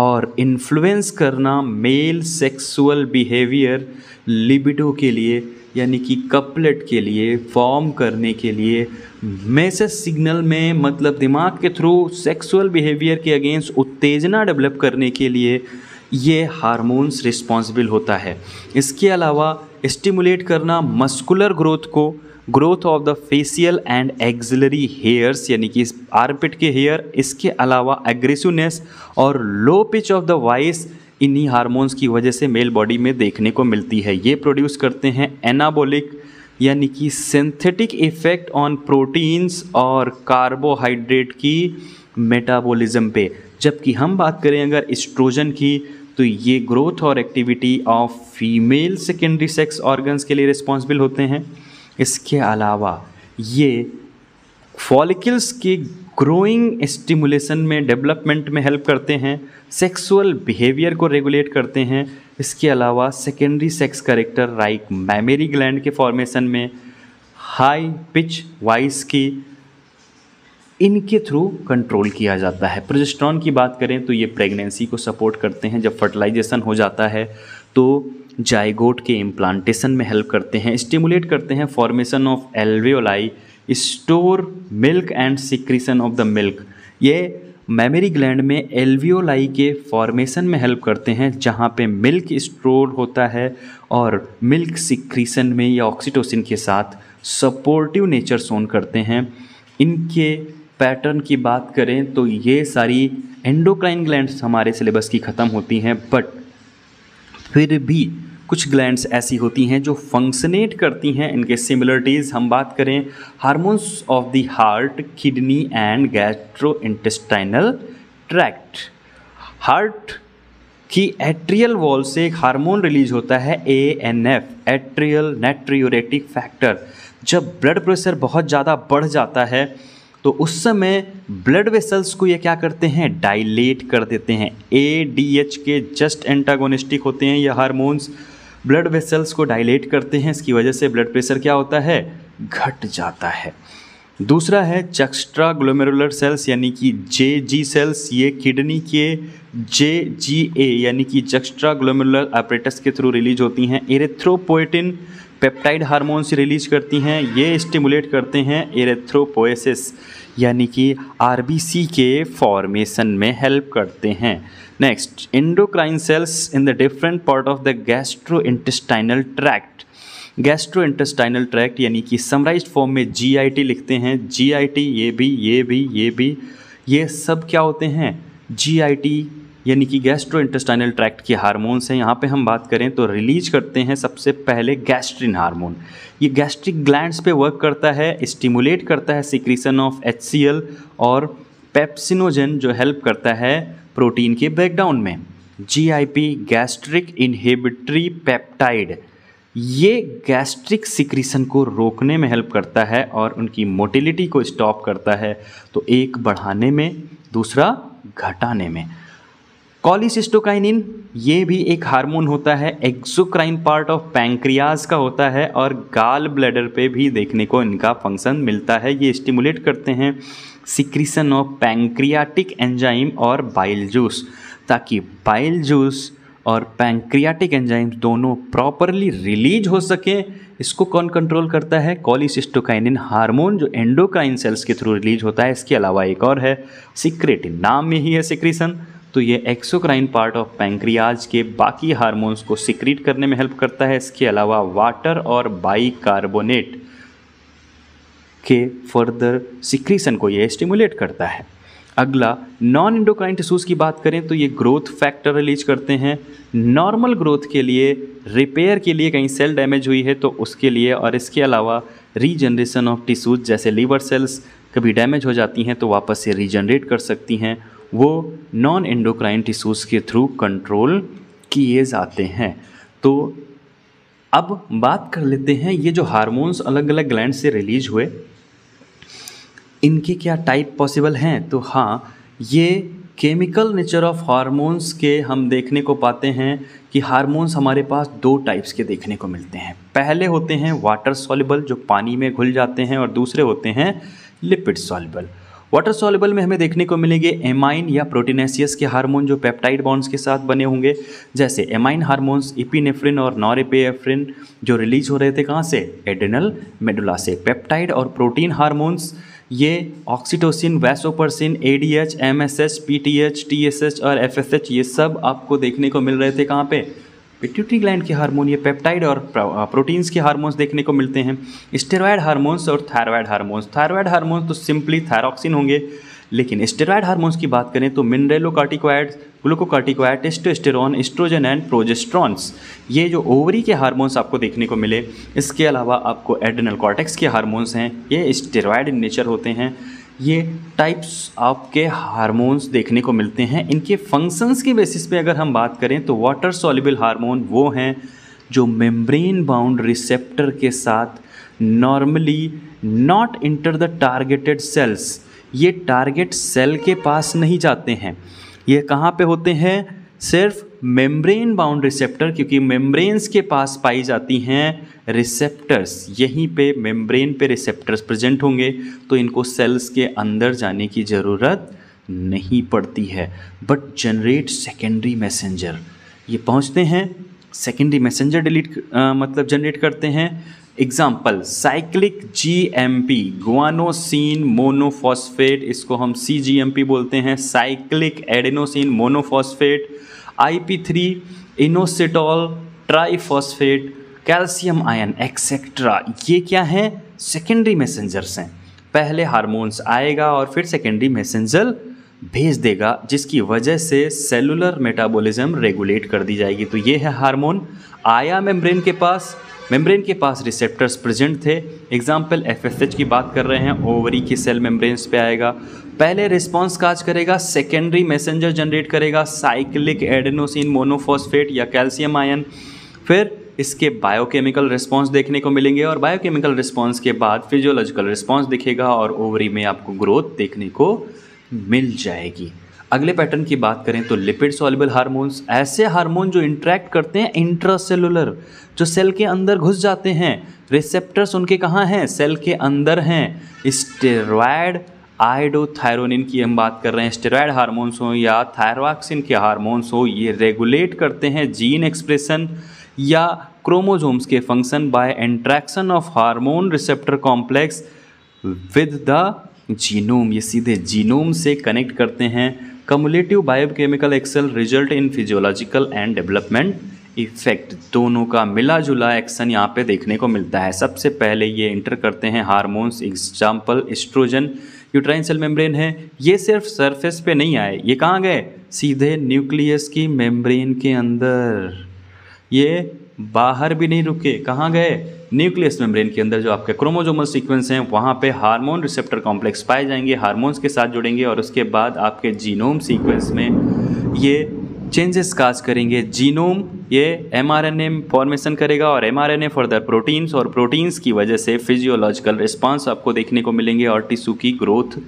और इन्फ्लुएंस करना मेल सेक्सुअल बिहेवियर लिबिडो के लिए यानी कि कपलेट के लिए फॉर्म करने के लिए मैसेज सिग्नल में मतलब दिमाग के थ्रू सेक्सुअल बिहेवियर के अगेंस्ट उत्तेजना डेवलप करने के लिए ये हार्मोन्स रिस्पॉन्सिबल होता है इसके अलावा स्टिमुलेट करना मस्कुलर ग्रोथ को growth of the facial and axillary hairs यानी कि आर्मपिट के हेयर इसके अलावा एग्रेसिवनेस और low pitch of the voice इन्हीं हार्मोन्स की वजह से मेल बॉडी में देखने को मिलती है ये प्रोड्यूस करते हैं एनाबोलिक यानी कि सिंथेटिक इफेक्ट ऑन प्रोटीन्स और कार्बोहाइड्रेट की मेटाबॉलिज्म पे जबकि हम बात करें अगर इस्ट्रोजन की तो ये ग्रोथ और activity of female secondary sex organs के लिए रिस्पॉन्सिबल होते हैं इसके अलावा ये फॉलिकल्स की ग्रोइंग स्टिमुलेशन में डेवलपमेंट में हेल्प करते हैं सेक्सुअल बिहेवियर को रेगुलेट करते हैं इसके अलावा secondary sex character like mammary gland के फॉर्मेशन में हाई पिच वॉइस की इनके थ्रू कंट्रोल किया जाता है प्रोजेस्ट्रॉन की बात करें तो ये प्रेगनेंसी को सपोर्ट करते हैं जब फर्टिलाइजेशन हो जाता है तो जाइगोट के इम्प्लांटेशन में हेल्प करते हैं स्टिमुलेट करते हैं formation of alveoli store milk and secretion of the milk ये मेमरी ग्लैंड में एल्वियोलाई के फॉर्मेशन में हेल्प करते हैं जहाँ पे मिल्क स्टोर होता है और मिल्क सिक्रीसन में या ऑक्सीटोसिन के साथ सपोर्टिव नेचर सोन करते हैं इनके पैटर्न की बात करें तो ये सारी एंडोक्राइन ग्लैंड्स हमारे सिलेबस की ख़त्म होती हैं बट फिर भी कुछ ग्लैंड्स ऐसी होती हैं जो फंक्शनेट करती हैं इनके सिमिलरिटीज़ हम बात करें hormones of the heart kidney and gastro intestinal tract heart की एट्रियल वॉल से एक हार्मोन रिलीज होता है A N F atrial natriuretic factor जब ब्लड प्रेशर बहुत ज़्यादा बढ़ जाता है तो उस समय ब्लड वेसल्स को ये क्या करते हैं डाइलेट कर देते हैं ए डी एच के जस्ट एंटागोनिस्टिक होते हैं ये हार्मोन्स ब्लड वेसल्स को डाइलेट करते हैं इसकी वजह से ब्लड प्रेशर क्या होता है घट जाता है दूसरा है चक्स्ट्रा ग्लोमेरुलर सेल्स यानी कि जे जी सेल्स ये किडनी के जे जी ए यानी कि चक्स्ट्रा ग्लोमेरुलर ऑपरेटस के थ्रू रिलीज होती हैं एरेथ्रोपोइटिन पेप्टाइड हार्मोन्स रिलीज करती हैं ये स्टिमुलेट करते हैं एरेथ्रोपोएसिस यानी कि आर के फॉर्मेशन में हेल्प करते हैं next endocrine cells in the different part of the gastro intestinal tract gastro intestinal tract यानी कि समराइज फॉर्म में जी लिखते हैं जी ये भी ये भी ये भी ये सब क्या होते हैं जी यानी कि गैस्ट्रो इंटेस्टाइनल ट्रैक्ट के हार्मोन्स हैं यहाँ पे हम बात करें तो रिलीज करते हैं सबसे पहले गैस्ट्रिन हार्मोन ये गैस्ट्रिक ग्लैंड्स पे वर्क करता है स्टिमुलेट करता है सिक्रीसन ऑफ एच और पेप्सिनोजन जो हेल्प करता है प्रोटीन के ब्रेकडाउन में जी गैस्ट्रिक इनहिबिटरी पेप्टाइड ये गैस्ट्रिक सिक्रीसन को रोकने में हेल्प करता है और उनकी मोटिलिटी को स्टॉप करता है तो एक बढ़ाने में दूसरा घटाने में कॉलिसिस्टोकाइनिन ये भी एक हार्मोन होता है एक्सोक्राइन पार्ट ऑफ पैंक्रियाज का होता है और गाल ब्लैडर पे भी देखने को इनका फंक्शन मिलता है ये स्टिमुलेट करते हैं सिक्रीसन ऑफ पैंक्रियाटिक एंजाइम और बाइल जूस ताकि बाइल जूस और पैंक्रियाटिक एंजाइम दोनों प्रॉपरली रिलीज हो सके इसको कौन कंट्रोल करता है कॉलिसिस्टोकाइनिन हार्मोन जो एंडोक्राइन सेल्स के थ्रू रिलीज होता है इसके अलावा एक और है सिक्रेटिन नाम में ही है सिक्रीसन तो ये एक्सोक्राइन पार्ट ऑफ पैंक्रियाज के बाकी हार्मोन्स को सिक्रीट करने में हेल्प करता है इसके अलावा वाटर और बाइकार्बोनेट के फर्दर सिक्रीशन को ये स्टिमुलेट करता है अगला नॉन इंडोक्राइन टिश्यूज़ की बात करें तो ये ग्रोथ फैक्टर रिलीज करते हैं नॉर्मल ग्रोथ के लिए रिपेयर के लिए कहीं सेल डैमेज हुई है तो उसके लिए और इसके अलावा रीजनरेशन ऑफ टिश्यूज़ जैसे लीवर सेल्स कभी डैमेज हो जाती हैं तो वापस से रीजनरेट कर सकती हैं वो नॉन एंडोक्राइन टिश्यूज़ के थ्रू कंट्रोल किए जाते हैं तो अब बात कर लेते हैं ये जो हार्मोन्स अलग अलग ग्लैंड से रिलीज हुए इनके क्या टाइप पॉसिबल हैं तो हाँ ये केमिकल नेचर ऑफ हार्मोन्स के हम देखने को पाते हैं कि हार्मोन्स हमारे पास दो टाइप्स के देखने को मिलते हैं पहले होते हैं वाटर सॉल्युबल जो पानी में घुल जाते हैं और दूसरे होते हैं लिपिड सॉल्युबल वाटर सॉल्युबल में हमें देखने को मिलेंगे एमाइन या प्रोटीनेसियस के हार्मोन जो पेप्टाइड बॉन्ड्स के साथ बने होंगे जैसे एमाइन हार्मोन्स इपिनेफ्रिन और नॉरेपेफ्रिन जो रिलीज हो रहे थे कहाँ से एडेनल मेडुला से पेप्टाइड और प्रोटीन हार्मोन्स ये oxytocin vasopressin A D H M S H P T H T S H और एफ एस एच ये सब आपको देखने को मिल रहे थे कहाँ पर पिट्यूटरी ग्लैंड के हार्मोन ये पेप्टाइड और प्रोटीन्स के हार्मोन्स देखने को मिलते हैं स्टेरॉयड हार्मोन्स और थायरॉयड हार्मोन्स थायरॉयड हार्मोन्स तो सिंपली थायरॉक्सिन होंगे लेकिन स्टेरॉयड हार्मोन्स की बात करें तो mineralocorticoids glucocorticoid testosterone oestrogen and progesterones ये जो ओवरी के हार्मोन्स आपको देखने को मिले इसके अलावा आपको एड्रेनल कॉर्टेक्स के हार्मोन्स हैं ये स्टेरॉयड इन नेचर होते हैं ये टाइप्स आपके हार्मोन्स देखने को मिलते हैं इनके फंक्शंस के बेसिस पे अगर हम बात करें तो वाटर सॉलिबल हार्मोन वो हैं जो मेम्ब्रेन बाउंड रिसेप्टर के साथ normally not enter the targeted cells ये टारगेट सेल के पास नहीं जाते हैं ये कहाँ पे होते हैं सिर्फ मेम्ब्रेन बाउंड रिसेप्टर क्योंकि मेम्ब्रेन्स के पास पाई जाती हैं रिसेप्टर्स यहीं पे मेम्ब्रेन पे रिसेप्टर्स प्रेजेंट होंगे तो इनको सेल्स के अंदर जाने की ज़रूरत नहीं पड़ती है बट जनरेट सेकेंडरी मैसेंजर ये पहुँचते हैं सेकेंडरी मैसेंजर डिलीट मतलब जनरेट करते हैं example cyclic G M P guanosine monophosphate इसको हम सी जी एम पी बोलते हैं cyclic adenosine monophosphate I P three inositol triphosphate calcium ion etcetera ये क्या हैं सेकेंडरी मैसेंजर्स हैं पहले हार्मोन्स आएगा और फिर सेकेंडरी मैसेंजर भेज देगा जिसकी वजह से सेलुलर मेटाबॉलिज्म रेगुलेट कर दी जाएगी तो ये है हार्मोन आया मेम्ब्रेन के पास मेम्ब्रेन के पास रिसेप्टर्स प्रेजेंट थे एग्जाम्पल एफ की बात कर रहे हैं ओवरी की सेल मेम्ब्रेन्स पे आएगा पहले रिस्पॉन्स काज करेगा सेकेंडरी मैसेंजर जनरेट करेगा साइक्लिक एडेनोसिन मोनोफॉस्फेट या कैल्शियम आयन फिर इसके बायोकेमिकल रिस्पॉन्स देखने को मिलेंगे और बायोकेमिकल रिस्पॉन्स के बाद फिजियोलॉजिकल रिस्पॉन्स दिखेगा और ओवरी में आपको ग्रोथ देखने को मिल जाएगी अगले पैटर्न की बात करें तो लिपिड सॉल्युबल हार्मोन्स ऐसे हार्मोन जो इंट्रैक्ट करते हैं इंट्रासेलुलर जो सेल के अंदर घुस जाते हैं रिसेप्टर्स उनके कहाँ हैं सेल के अंदर हैं स्टेरॉयड आइडोथायरोनिन की हम बात कर रहे हैं स्टेरॉयड हार्मोन्स हों या थायरवाक्सिन के हार्मोन्स हो ये रेगुलेट करते हैं जीन एक्सप्रेशन या क्रोमोजोम्स के function by interaction of hormone receptor complex with the genome ये सीधे जीनोम से कनेक्ट करते हैं cumulative biochemical excel result in physiological and development effect दोनों का मिला जुला एक्शन यहाँ पे देखने को मिलता है सबसे पहले ये इंटर करते हैं hormones example oestrogen uterine cell membrane है ये सिर्फ सरफेस पे नहीं आए ये कहाँ गए सीधे न्यूक्लियस की मेम्ब्रेन के अंदर ये बाहर भी नहीं रुके कहाँ गए न्यूक्लियस मेम्ब्रेन के अंदर जो आपके क्रोमोजोमल सीक्वेंस हैं वहाँ पे हार्मोन रिसेप्टर कॉम्प्लेक्स पाए जाएंगे हार्मोन्स के साथ जुड़ेंगे और उसके बाद आपके जीनोम सीक्वेंस में ये चेंजेस काज करेंगे जीनोम ये M R N A formation करेगा और M R N A further proteins और प्रोटीन्स की वजह से फिजियोलॉजिकल रिस्पॉन्स आपको देखने को मिलेंगे और टिश्यू की ग्रोथ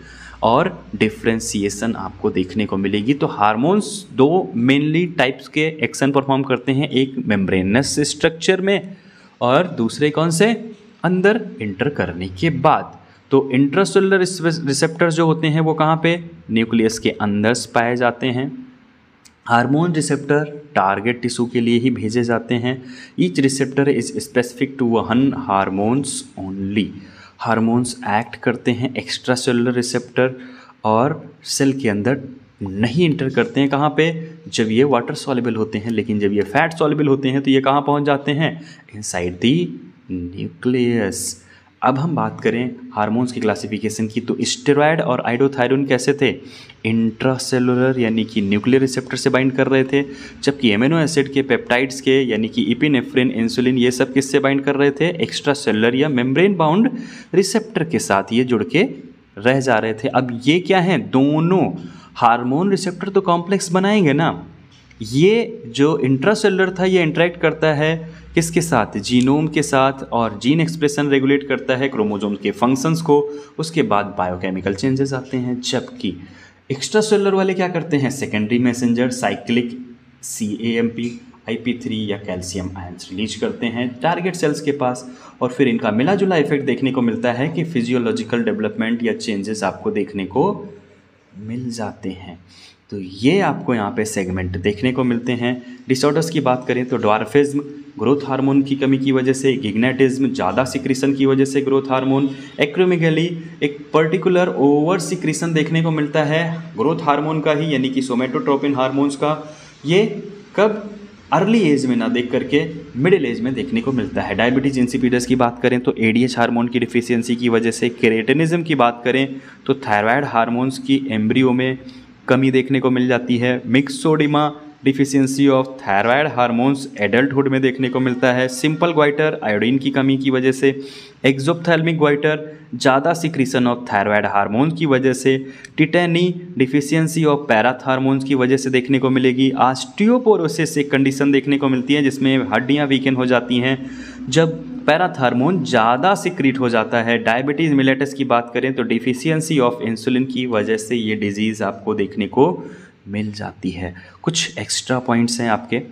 और डिफ्रेंसीसन आपको देखने को मिलेगी तो हार्मोन्स दो मेनली टाइप्स के एक्शन परफॉर्म करते हैं एक मेम्ब्रेनस स्ट्रक्चर में और दूसरे कौन से अंदर इंटर करने के बाद तो इंट्रासेलुलर रिसेप्टर्स जो होते हैं वो कहाँ पे न्यूक्लियस के अंदर पाए जाते हैं हार्मोन रिसेप्टर टारगेट टिश्यू के लिए ही भेजे जाते हैं each receptor is specific to one hormones only hormones act करते हैं एक्स्ट्रा सेलुलर रिसेप्टर और सेल के अंदर नहीं इंटर करते हैं कहाँ पे जब ये वाटर सॉलेबल होते हैं लेकिन जब ये फैट सॉलेबल होते हैं तो ये कहाँ पहुँच जाते हैं साइड दी न्यूक्लियस अब हम बात करें हार्मोन्स की क्लासिफिकेशन की तो स्टेरॉयड और आइडोथायरोन कैसे थे इंट्रासेलुलर यानी कि न्यूक्लियर रिसेप्टर से बाइंड कर रहे थे जबकि एमिनो एसिड के पेप्टाइड्स के यानी कि इपिनेफ्रिन इंसुलिन ये सब किससे बाइंड कर रहे थे एक्स्ट्रा सेलुलर या मेम्ब्रेन बाउंड रिसेप्टर के साथ ये जुड़ के रह जा रहे थे अब ये क्या हैं दोनों हार्मोन रिसेप्टर तो कॉम्प्लेक्स बनाएंगे ना ये जो इंट्रासेलर था ये इंटरेक्ट करता है किसके साथ जीनोम के साथ और जीन एक्सप्रेशन रेगुलेट करता है क्रोमोजोम के फंक्शंस को उसके बाद बायोकेमिकल चेंजेस आते हैं जबकि एक्स्ट्रा सेलर वाले क्या करते हैं secondary messenger cyclic C A M P I P three या कैल्शियम आयंस रिलीज करते हैं टारगेट सेल्स के पास और फिर इनका मिला जुला इफेक्ट देखने को मिलता है कि फिजियोलॉजिकल डेवलपमेंट या चेंजेस आपको देखने को मिल जाते हैं तो ये आपको यहाँ पे सेगमेंट देखने को मिलते हैं डिसऑर्डर्स की बात करें तो डॉर्फिज्म ग्रोथ हार्मोन की कमी की वजह से गिग्नेटिज्म ज़्यादा सिक्रीसन की वजह से ग्रोथ हार्मोन एक्रोमिगली एक पर्टिकुलर ओवर सिक्रीसन देखने को मिलता है ग्रोथ हार्मोन का ही यानी कि सोमेटोट्रोपिन हारमोन्स का ये कब अर्ली एज में ना देख करके मिडिल एज में देखने को मिलता है डायबिटीज इंसिपीडस की बात करें तो एडीएच हार्मोन की डिफिशियंसी की वजह से क्रेटनिज्म की बात करें तो थायराइड हार्मोन्स की एम्ब्रियो में कमी देखने को मिल जाती है myxoedema deficiency of thyroid hormones adulthood में देखने को मिलता है सिंपल ग्वाइटर आयोडीन की कमी की वजह से एक्जोपथैलमिक गोइटर ज़्यादा सिक्रीसन ऑफ थायरॉयड हार्मोन की वजह से टिटेनी डिफिशियंसी ऑफ पैराथ की वजह से देखने को मिलेगी आस्टियोपोरोसिस एक कंडीशन देखने को मिलती है जिसमें हड्डियाँ वीकेंड हो जाती हैं जब पैराथार्मोन ज़्यादा सिक्रीट हो जाता है डायबिटीज़ मिलेटस की बात करें तो डिफिशियंसी ऑफ इंसुलिन की वजह से ये डिज़ीज़ आपको देखने को मिल जाती है कुछ एक्स्ट्रा पॉइंट्स हैं आपके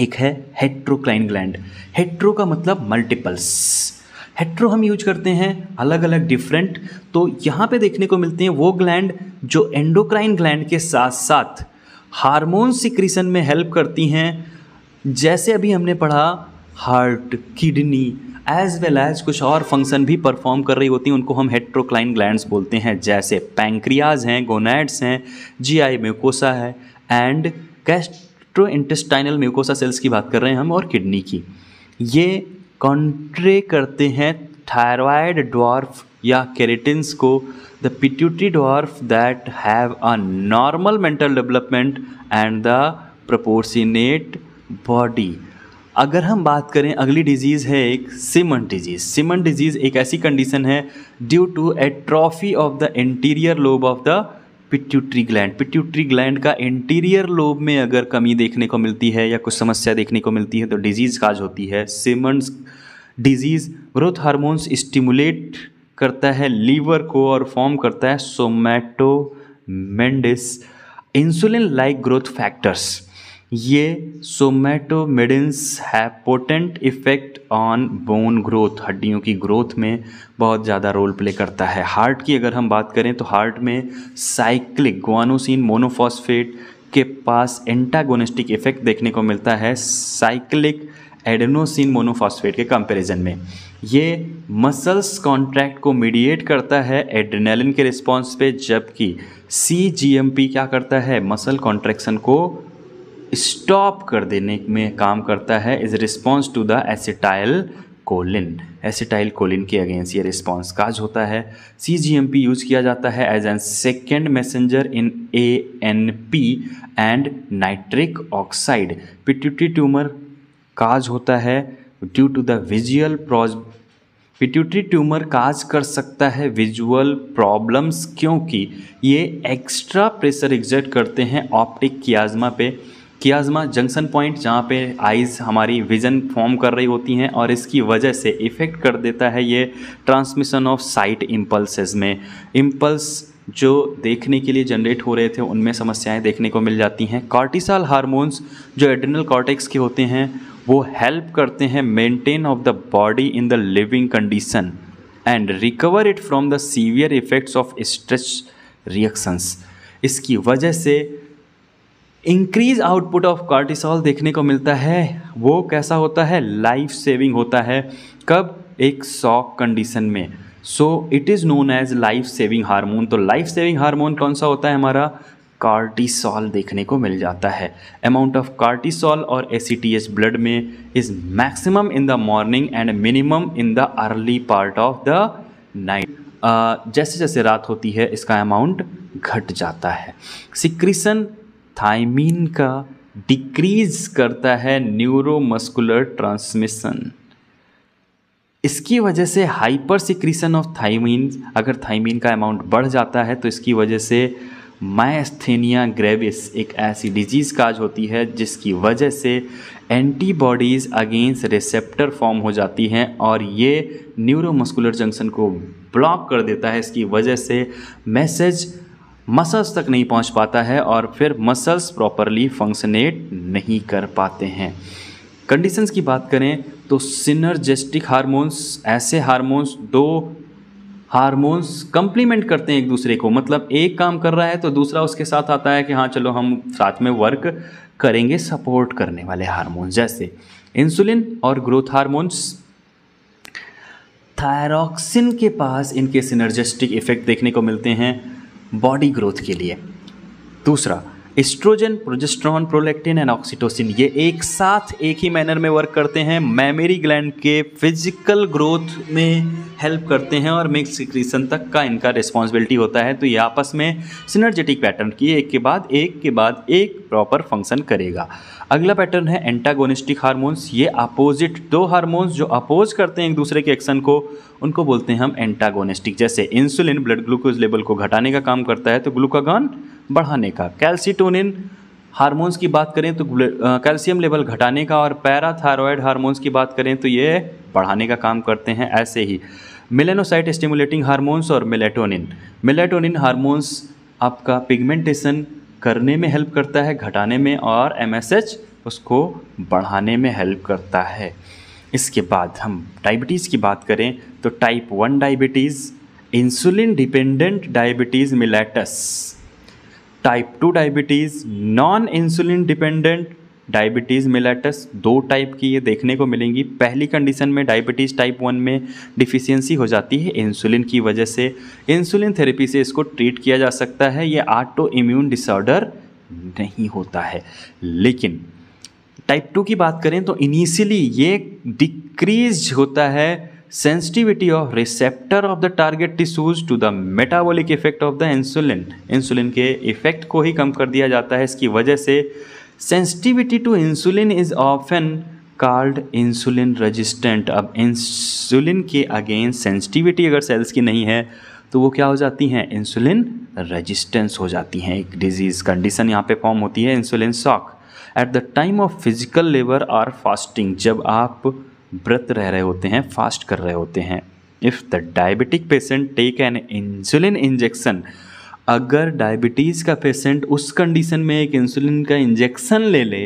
एक है हेट्रोक्लाइन ग्लैंड हेट्रो का मतलब मल्टीपल्स हेट्रो हम यूज करते हैं अलग अलग डिफरेंट तो यहाँ पे देखने को मिलते हैं वो ग्लैंड जो एंडोक्राइन ग्लैंड के साथ साथ हार्मोन सिक्रीसन में हेल्प करती हैं जैसे अभी हमने पढ़ा heart kidney as well as कुछ और फंक्शन भी परफॉर्म कर रही होती हैं उनको हम हेट्रोक्लाइन ग्लैंड्स बोलते हैं जैसे पैंक्रियाज हैं गोनेट्स हैं जी आई म्यूकोसा है and gastrointestinal mucosa cells की बात कर रहे हैं हम और किडनी की ये कॉन्ट्रे करते हैं थायराइड डॉर्फ या केरेटिन्स को the pituitary dwarf that have a normal mental development and the proportionate body अगर हम बात करें अगली डिजीज़ है एक सिमन डिजीज़ सिमन डिजीज़ एक ऐसी कंडीशन है due to atrophy of the interior lobe of the pituitary gland pituitary gland का इंटीरियर लोब में अगर कमी देखने को मिलती है या कुछ समस्या देखने को मिलती है तो डिजीज़ काज होती है Simmonds disease growth hormones stimulate करता है लीवर को और फॉर्म करता है somatomedins insulin like growth factors ये सोमैटोमेडिन्स है potent effect on bone growth हड्डियों की ग्रोथ में बहुत ज़्यादा रोल प्ले करता है हार्ट की अगर हम बात करें तो हार्ट में साइक्लिक गुआनोसिन मोनोफॉस्फेट के पास एंटागोनिस्टिक इफेक्ट देखने को मिलता है साइक्लिक एडेनोसिन मोनोफॉस्फेट के कंपैरिजन में ये मसल्स कॉन्ट्रैक्ट को मीडिएट करता है एड्रेनालिन के रिस्पॉन्स पे जबकि सी क्या करता है मसल कॉन्ट्रैक्शन को स्टॉप कर देने में काम करता है is response to the acetylcholine acetylcholine के अगेंस्ट ये रिस्पॉन्स काज होता है C G M P use किया जाता है as an second messenger in A N P and nitric oxide pituitary tumour cause होता है due to the visual pros pituitary tumour cause कर सकता है विजुअल प्रॉब्लम्स क्योंकि ये एक्स्ट्रा प्रेशर एग्जर्ट करते हैं ऑप्टिक कियाजमा पे कियाजमा जंक्शन पॉइंट जहाँ पे आइज़ हमारी विज़न फॉर्म कर रही होती हैं और इसकी वजह से इफ़ेक्ट कर देता है ये ट्रांसमिशन ऑफ साइट इम्पल्सेस में इम्पल्स जो देखने के लिए जनरेट हो रहे थे उनमें समस्याएं देखने को मिल जाती हैं कार्टिसाल हारमोन्स जो एड्रिनल कॉर्टेक्स के होते हैं वो हेल्प करते हैं maintain of the body in the living condition and recover it from the severe effects of stress reactions इसकी वजह से इंक्रीज आउटपुट ऑफ कार्टिसॉल देखने को मिलता है वो कैसा होता है लाइफ सेविंग होता है कब एक सॉक कंडीशन में so it is known as life saving hormone तो लाइफ सेविंग हार्मोन कौन सा होता है हमारा कार्टिसॉल देखने को मिल जाता है अमाउंट ऑफ कार्टिसॉल और एस ब्लड में is maximum in the morning and minimum in the early part of the night जैसे जैसे रात होती है इसका अमाउंट घट जाता है सिक्रिसन थाइमिन का डिक्रीज करता है न्यूरोमस्कुलर ट्रांसमिशन इसकी वजह से हाइपर सिक्रीशन ऑफ थाइमीन अगर थाइमीन का अमाउंट बढ़ जाता है तो इसकी वजह से मायस्थेनिया ग्रेविस एक ऐसी डिजीज़ काज होती है जिसकी वजह से एंटीबॉडीज़ अगेंस्ट रिसेप्टर फॉर्म हो जाती हैं और ये न्यूरोमस्कुलर जंक्शन को ब्लॉक कर देता है इसकी वजह से मैसेज मसल्स तक नहीं पहुंच पाता है और फिर मसल्स प्रॉपरली फंक्शनेट नहीं कर पाते हैं कंडीशंस की बात करें तो सिनर्जेस्टिक हारमोन्स ऐसे हारमोन्स दो हारमोन्स कंप्लीमेंट करते हैं एक दूसरे को मतलब एक काम कर रहा है तो दूसरा उसके साथ आता है कि हाँ चलो हम साथ में वर्क करेंगे सपोर्ट करने वाले हारमोन जैसे इंसुलिन और ग्रोथ हारमोन्स थायरॉक्सिन के पास इनके सिनर्जेस्टिक इफेक्ट देखने को मिलते हैं बॉडी ग्रोथ के लिए दूसरा oestrogen progesterone prolactin and oxytocin ये एक साथ एक ही मैनर में वर्क करते हैं मेमरी ग्लैंड के फिजिकल ग्रोथ में हेल्प करते हैं और मिक्स सिक्रीशन तक का इनका रिस्पॉन्सिबिलिटी होता है तो ये आपस में सिनर्जेटिक पैटर्न की एक के बाद एक के बाद एक प्रॉपर फंक्शन करेगा अगला पैटर्न है एंटागोनिस्टिक हारमोन्स ये अपोजिट दो हारमोन्स जो अपोज करते हैं एक दूसरे के एक्शन को उनको बोलते हैं हम एंटागोनिस्टिक जैसे इंसुलिन ब्लड ग्लूकोज लेवल को घटाने का काम करता है तो ग्लूकागॉन बढ़ाने का कैल्सिटोनिन हारमोन्स की बात करें तो कैल्शियम लेवल घटाने का और पैराथायरॉयड हारमोन्स की बात करें तो ये बढ़ाने का काम करते हैं ऐसे ही मिलेनोसाइट स्टिमुलेटिंग हारमोन्स और मिलेटोनिन मिलेटोनिन हारमोन्स आपका पिगमेंटेशन करने में हेल्प करता है घटाने में और एम उसको बढ़ाने में हेल्प करता है इसके बाद हम डायबिटीज़ की बात करें तो type one diabetes insulin dependent diabetes mellitus type two diabetes non insulin dependent diabetes mellitus दो टाइप की ये देखने को मिलेंगी पहली कंडीशन में डायबिटीज़ टाइप वन में डिफिशियंसी हो जाती है इंसुलिन की वजह से इंसुलिन थेरेपी से इसको ट्रीट किया जा सकता है ये ऑटो इम्यून डिसऑर्डर नहीं होता है लेकिन टाइप टू की बात करें तो इनिशियली ये डिक्रीज होता है sensitivity of receptor of the target tissues to the metabolic effect of the insulin insulin के इफेक्ट को ही कम कर दिया जाता है इसकी वजह से sensitivity to insulin is often called insulin resistant अब इंसुलिन के अगेंस्ट सेंसिटिविटी अगर सेल्स की नहीं है तो वो क्या हो जाती हैं इंसुलिन रजिस्टेंस हो जाती हैं एक डिजीज़ कंडीशन यहाँ पे फॉर्म होती है insulin shock at the time of physical labour or fasting जब आप व्रत रह रहे होते हैं फास्ट कर रहे होते हैं if the diabetic patient take an insulin injection अगर डायबिटीज़ का पेशेंट उस कंडीशन में एक इंसुलिन का इंजेक्शन ले ले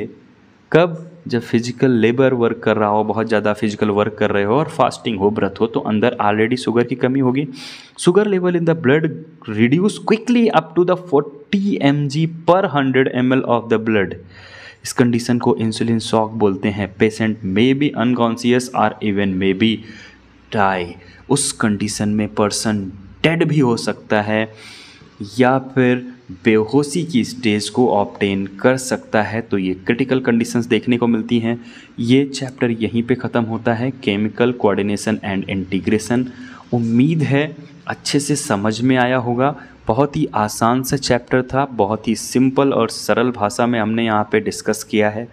कब जब फिजिकल लेबर वर्क कर रहा हो बहुत ज़्यादा फिजिकल वर्क कर रहे हो और फास्टिंग हो व्रत हो तो अंदर ऑलरेडी शुगर की कमी होगी sugar level in the blood reduce quickly up to the forty M G पर hundred M L of the blood इस कंडीशन को इंसुलिन शॉक बोलते हैं patient may be unconscious or even may be die उस condition में person dead भी हो सकता है या फिर बेहोशी की स्टेज को ऑप्टेन कर सकता है तो ये क्रिटिकल कंडीशंस देखने को मिलती हैं ये चैप्टर यहीं पे ख़त्म होता है केमिकल कोऑर्डिनेशन एंड इंटीग्रेशन उम्मीद है अच्छे से समझ में आया होगा बहुत ही आसान सा चैप्टर था बहुत ही सिंपल और सरल भाषा में हमने यहाँ पे डिस्कस किया है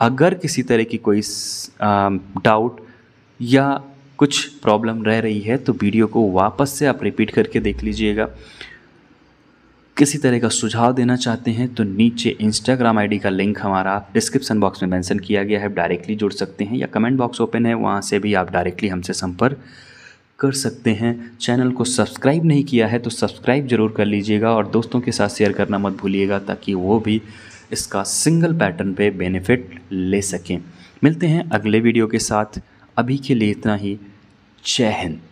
अगर किसी तरह की कोई डाउट या कुछ प्रॉब्लम रह रही है तो वीडियो को वापस से आप रिपीट करके देख लीजिएगा किसी तरह का सुझाव देना चाहते हैं तो नीचे इंस्टाग्राम आईडी का लिंक हमारा डिस्क्रिप्शन बॉक्स में मेंशन किया गया है डायरेक्टली जुड़ सकते हैं या कमेंट बॉक्स ओपन है वहाँ से भी आप डायरेक्टली हमसे संपर्क कर सकते हैं चैनल को सब्सक्राइब नहीं किया है तो सब्सक्राइब ज़रूर कर लीजिएगा और दोस्तों के साथ शेयर करना मत भूलिएगा ताकि वो भी इसका सिंगल पैटर्न पे बेनिफिट ले सकें मिलते हैं अगले वीडियो के साथ अभी के लिए इतना ही जय हिंद